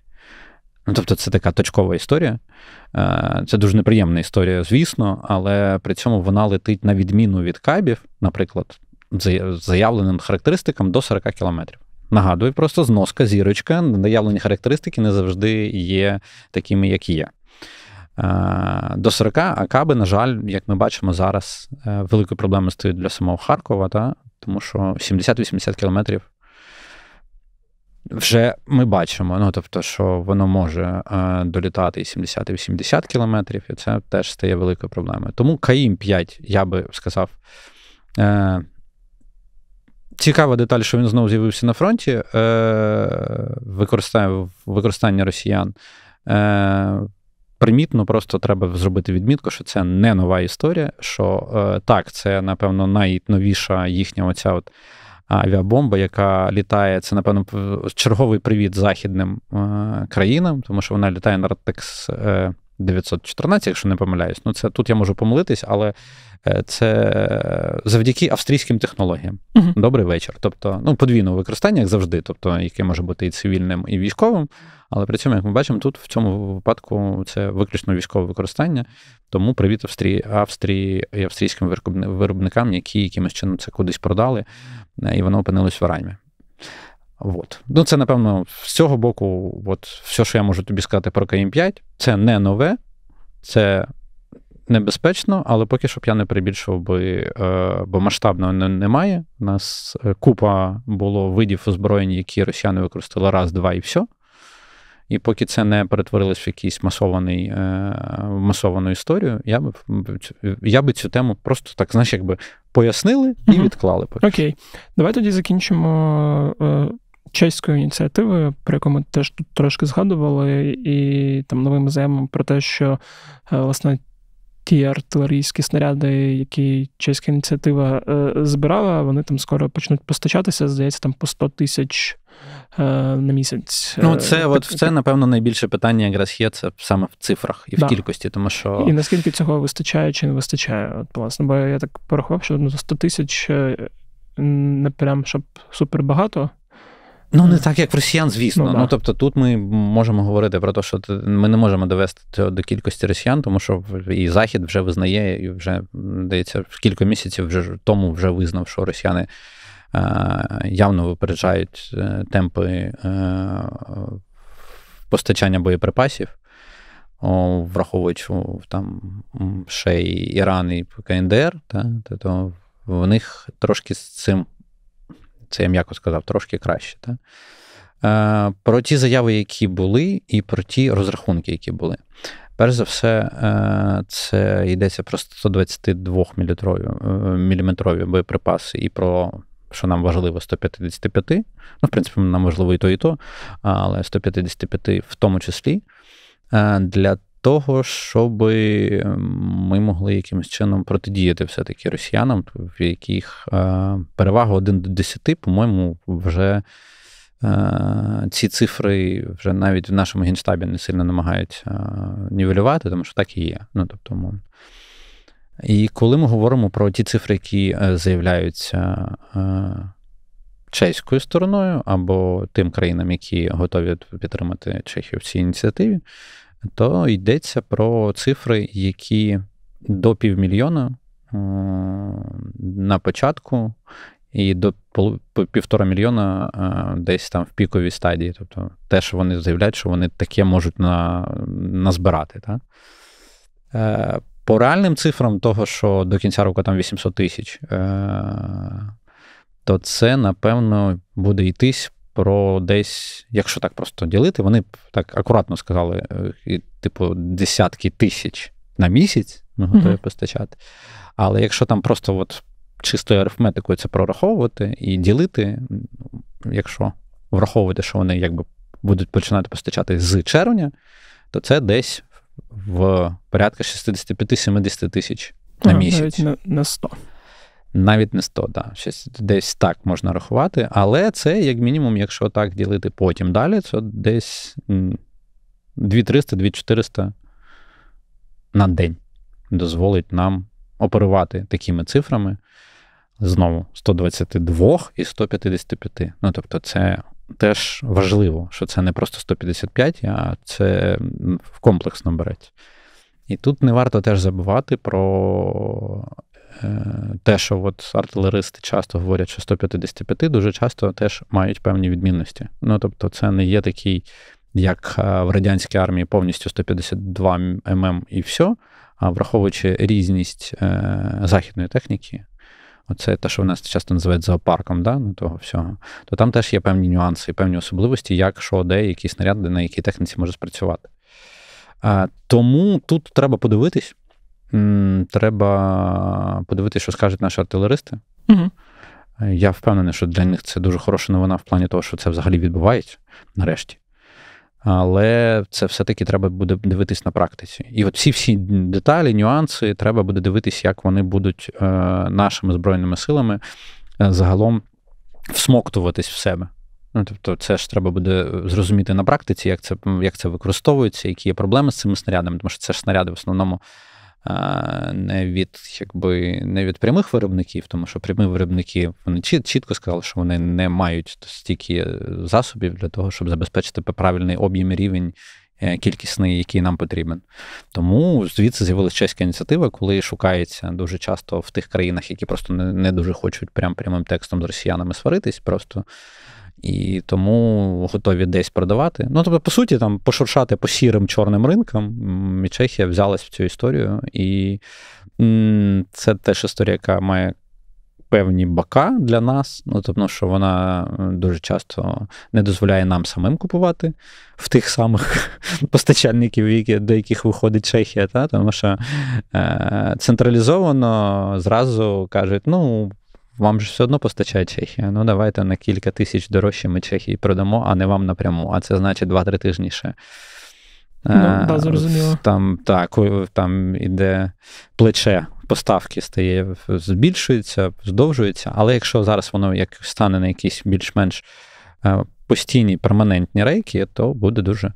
Ну, Тобто, це така точкова історія. Е, це дуже неприємна історія, звісно, але при цьому вона летить на відміну від кабів, наприклад, заявленим характеристикам до 40 кілометрів. Нагадую, просто зноска, зірочка, наявлені характеристики не завжди є такими, як є. Е, до 40, а каби, на жаль, як ми бачимо зараз, е, великою проблемою стоїть для самого Харкова, та? тому що 70-80 кілометрів вже ми бачимо. ну, Тобто, що воно може е, долітати 70-80 кілометрів, і це теж стає великою проблемою. Тому Каїм 5, я би сказав. Цікава деталь, що він знову з'явився на фронті, використання росіян примітно, просто треба зробити відмітку, що це не нова історія. Що е, так, це напевно найновіша їхня оця от авіабомба, яка літає. Це, напевно, черговий привіт західним е, країнам, тому що вона літає на Ратекс 914, е, якщо не помиляюсь, ну це тут я можу помилитись, але це завдяки австрійським технологіям. Uh-huh. Добрий вечір. Тобто, ну подвійного використання, як завжди, тобто, яке може бути і цивільним, і військовим. Але при цьому, як ми бачимо, тут в цьому випадку це виключно військове використання. Тому привіт Австрії, Австрії і австрійським виробникам, які якимось чином це кудись продали, е, і воно опинилось в Арамі. От. Ну, це, напевно, з цього боку, от, все, що я можу тобі сказати про КМ 5, це не нове, це небезпечно, але поки щоб я не прибільшував, би, е, бо масштабно немає. У нас е, купа було видів озброєнь, які росіяни використали раз, два і все. І поки це не перетворилось в якийсь масований, е, масовану історію, я би я би цю тему просто так, знаєш, якби пояснили і mm-hmm. відклали. Поки. Окей, давай тоді закінчимо е, чеською ініціативою, про яку ми теж тут трошки згадували, і там новими заявами про те, що е, власне. Ті артилерійські снаряди, які чеська ініціатива е, збирала, вони там скоро почнуть постачатися. Здається, там по 100 тисяч Е, на місяць. Ну, е, це от це, напевно, найбільше питання якраз є це саме в цифрах і в кількості, тому що. І наскільки цього вистачає чи не вистачає? От, власне, бо я так порахував, що ну, 100 тисяч е, не прям щоб супербагато. Ну, не так, як в росіян, звісно. Ну, ну, тобто тут ми можемо говорити про те, що ми не можемо довести цього до кількості росіян, тому що і Захід вже визнає, і вже, здається, в кілька місяців вже тому вже визнав, що росіяни Е, явно випереджають е, темпи е, постачання боєприпасів, враховуючи там ще й Іран і КНДР, та, то тобто в них трошки з цим, це я м'яко сказав, трошки краще. Та. Про ті заяви, які були, і про ті розрахунки, які були. Перш за все, це йдеться про 122 мм боєприпаси і про що нам важливо 155, ну, в принципі, нам важливо і то, і то, але 155 в тому числі, е, для того, щоб е, ми могли якимось чином протидіяти все-таки росіянам, в яких е, перевага 1 до 10, по-моєму, вже. Ці цифри вже навіть в нашому генштабі не сильно намагаються нівелювати, тому що так і є. Ну, тобто, і коли ми говоримо про ті цифри, які е, заявляються е, чеською стороною або тим країнам, які готові підтримати Чехію в цій ініціативі, то йдеться про цифри, які до півмільйона е, на початку. І до півтора мільйона десь там в піковій стадії. Тобто те, що вони заявляють, що вони таке можуть на, назбирати. Так? По реальним цифрам, того, що до кінця року там 800 тисяч, е, то це, напевно, буде йтись про десь, якщо так просто ділити, вони так акуратно сказали, е, типу, десятки тисяч на місяць ми ну, готові mm-hmm. постачати. Але якщо там просто от чистою арифметикою це прораховувати і ділити, якщо враховувати, що вони якби будуть починати постачати з червня, то це десь в порядка 65-70 тисяч на а, місяць. Навіть не 100. Навіть не 100, да. Щось десь так можна рахувати, але це, як мінімум, якщо так ділити потім далі, це десь 2300 400 на день дозволить нам оперувати такими цифрами. Знову 122 і 155. Ну, тобто, це теж важливо, що це не просто 155, а це в комплексно береться. І тут не варто теж забувати про е, те, що от артилеристи часто говорять, що 155 дуже часто теж мають певні відмінності. Ну тобто, це не є такий, як е, в радянській армії повністю 152 мм і все. А враховуючи різність е, західної техніки, Оце те, що в нас часто називають зоопарком, да? ну, того всього, то там теж є певні нюанси і певні особливості, як, що, де, які снаряди, на якій техніці може спрацювати. А, Тому тут треба подивитись. Треба подивитися, що скажуть наші артилеристи. Угу. Я впевнений, що для них це дуже хороша новина в плані того, що це взагалі відбувається нарешті. Але це все-таки треба буде дивитись на практиці. І от всі всі деталі, нюанси треба буде дивитись, як вони будуть е, нашими збройними силами е, загалом всмоктуватись в себе. Ну, Тобто, це ж треба буде е, зрозуміти на практиці, як це як це використовується, які є проблеми з цими снарядами, тому що це ж снаряди в основному не від якби, не від прямих виробників, тому що прямі виробники вони чітко сказали, що вони не мають стільки засобів для того, щоб забезпечити правильний об'єм і рівень е, кількісний, який нам потрібен. Тому звідси з'явилася чеська ініціатива, коли шукається дуже часто в тих країнах, які просто не, не дуже хочуть прям прямим текстом з росіянами сваритись. просто і тому готові десь продавати. Ну тобто, по суті, там пошуршати по сірим чорним ринкам. І Чехія взялась в цю історію, і це теж історія, яка має. Певні бока для нас, ну тобто, що вона дуже часто не дозволяє нам самим купувати в тих самих *laughs* постачальників, до яких виходить Чехія, та тому що е, централізовано зразу кажуть: ну, вам ж все одно постачає Чехія. Ну давайте на кілька тисяч дорожче ми Чехії продамо, а не вам напряму. А це значить 2-3 тижні ще. Ну, е, зрозуміло. Там так, там іде плече поставки стає, збільшується, здовжується. Але якщо зараз воно як стане на якісь більш-менш е, постійні перманентні рейки, то буде дуже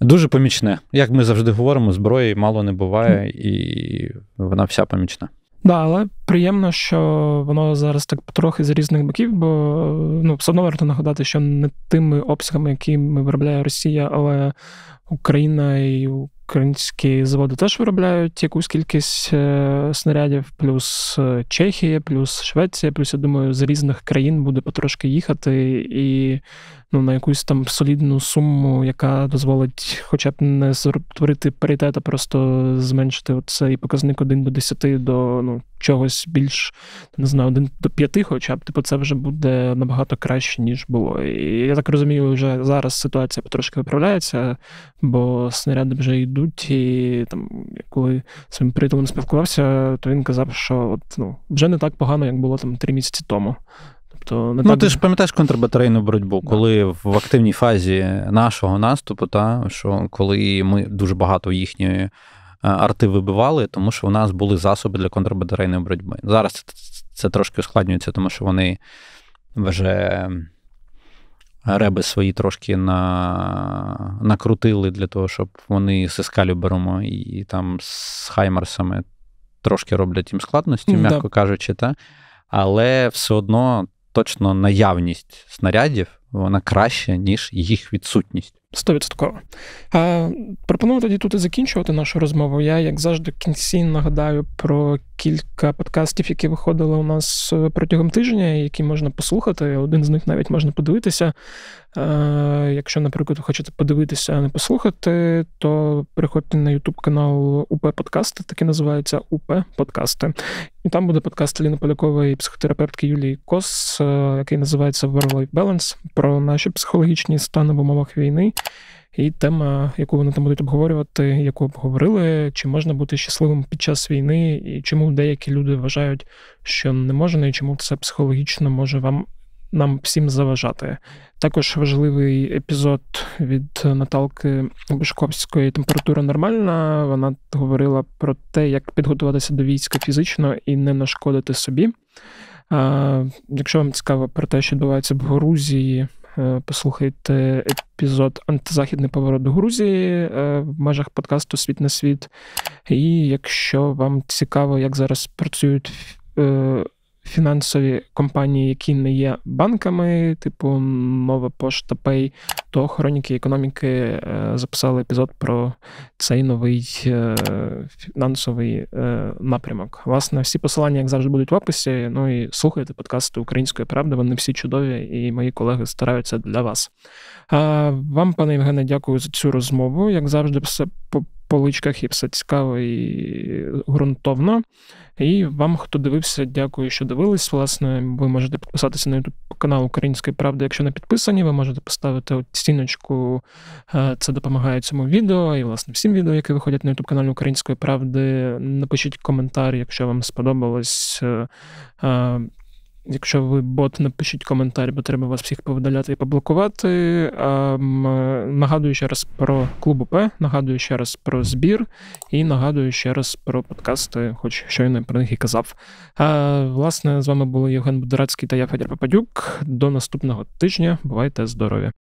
дуже помічне. Як ми завжди говоримо, зброї мало не буває, і вона вся помічна. Да, але приємно, що воно зараз так потрохи з різних боків, бо ну все одно варто нагадати, що не тими обсягами, якими виробляє Росія, але Україна і українські заводи теж виробляють якусь кількість е, снарядів, плюс е, Чехія, плюс Швеція, плюс я думаю, з різних країн буде потрошки їхати, і ну, на якусь там солідну суму, яка дозволить хоча б не створити паритет, а просто зменшити цей показник 1 до 10 до ну, чогось більш, не знаю, 1 до 5, хоча б, типу, це вже буде набагато краще, ніж було. І я так розумію, вже зараз ситуація потрошки виправляється, бо снаряди вже йдуть, і там, коли з своїм приятелем спілкувався, то він казав, що от, ну, вже не так погано, як було там 3 місяці тому. Тобто не ну, так... ти ж пам'ятаєш контрбатарейну боротьбу, коли да. в активній фазі нашого наступу, та що коли ми дуже багато їхньої е, арти вибивали, тому що в нас були засоби для контрбатарейної боротьби. Зараз це, це трошки ускладнюється, тому що вони вже. Реби свої трошки на... накрутили для того, щоб вони з ескалібером і там з Хаймерсами трошки роблять їм складності, м'яко кажучи, та. але все одно точно наявність снарядів вона краща, ніж їх відсутність. Стовідсотково. Пропоную тоді тут і закінчувати нашу розмову. Я, як завжди, в кінці нагадаю про кілька подкастів, які виходили у нас е, протягом тижня, які можна послухати. Один з них навіть можна подивитися. Е, якщо, наприклад, ви хочете подивитися, а не послухати, то переходьте на youtube канал УП Подкасти, так і називається УП Подкасти. І там буде подкаст Ліни Полякової і психотерапевтки Юлії Кос, е, який називається World Life Balance, про наші психологічні стани в умовах війни. І тема, яку вони там будуть обговорювати, яку обговорили, чи можна бути щасливим під час війни, і чому деякі люди вважають, що не можна, і чому це психологічно може вам нам всім заважати. Також важливий епізод від Наталки Бушковської температура нормальна. Вона говорила про те, як підготуватися до війська фізично і не нашкодити собі. А, Якщо вам цікаво про те, що відбувається в Грузії. Е, послухайте епізод Антизахідний поворот до Грузії е, в межах подкасту Світ на світ. І якщо вам цікаво, як зараз працюють е, фінансові компанії, які не є банками, типу Нова Пошта Пей, то хроніки економіки е, записали епізод про цей новий е, фінансовий е, напрямок. Власне, всі посилання, як завжди, будуть в описі. Ну і слухайте подкасти Української правди. Вони всі чудові, і мої колеги стараються для вас. Вам, пане Євгене, дякую за цю розмову. Як завжди, все по поличках, і все цікаво і ґрунтовно. І вам, хто дивився, дякую, що дивились. Власне, ви можете підписатися на YouTube канал Української правди, якщо не підписані, ви можете поставити стіночку. Е, це допомагає цьому відео і, власне, всім відео, які виходять на YouTube каналі Української правди. Напишіть коментар, якщо вам сподобалось. Е, е, Якщо ви бот, напишіть коментар, бо треба вас всіх повидаляти і поблокувати. Ем, нагадую ще раз про клуб УП, нагадую ще раз про збір і нагадую ще раз про подкасти, хоч щойно про них і казав. А, е, Власне, з вами були Євген Будерацький та я Федір Пападюк. До наступного тижня. Бувайте здорові!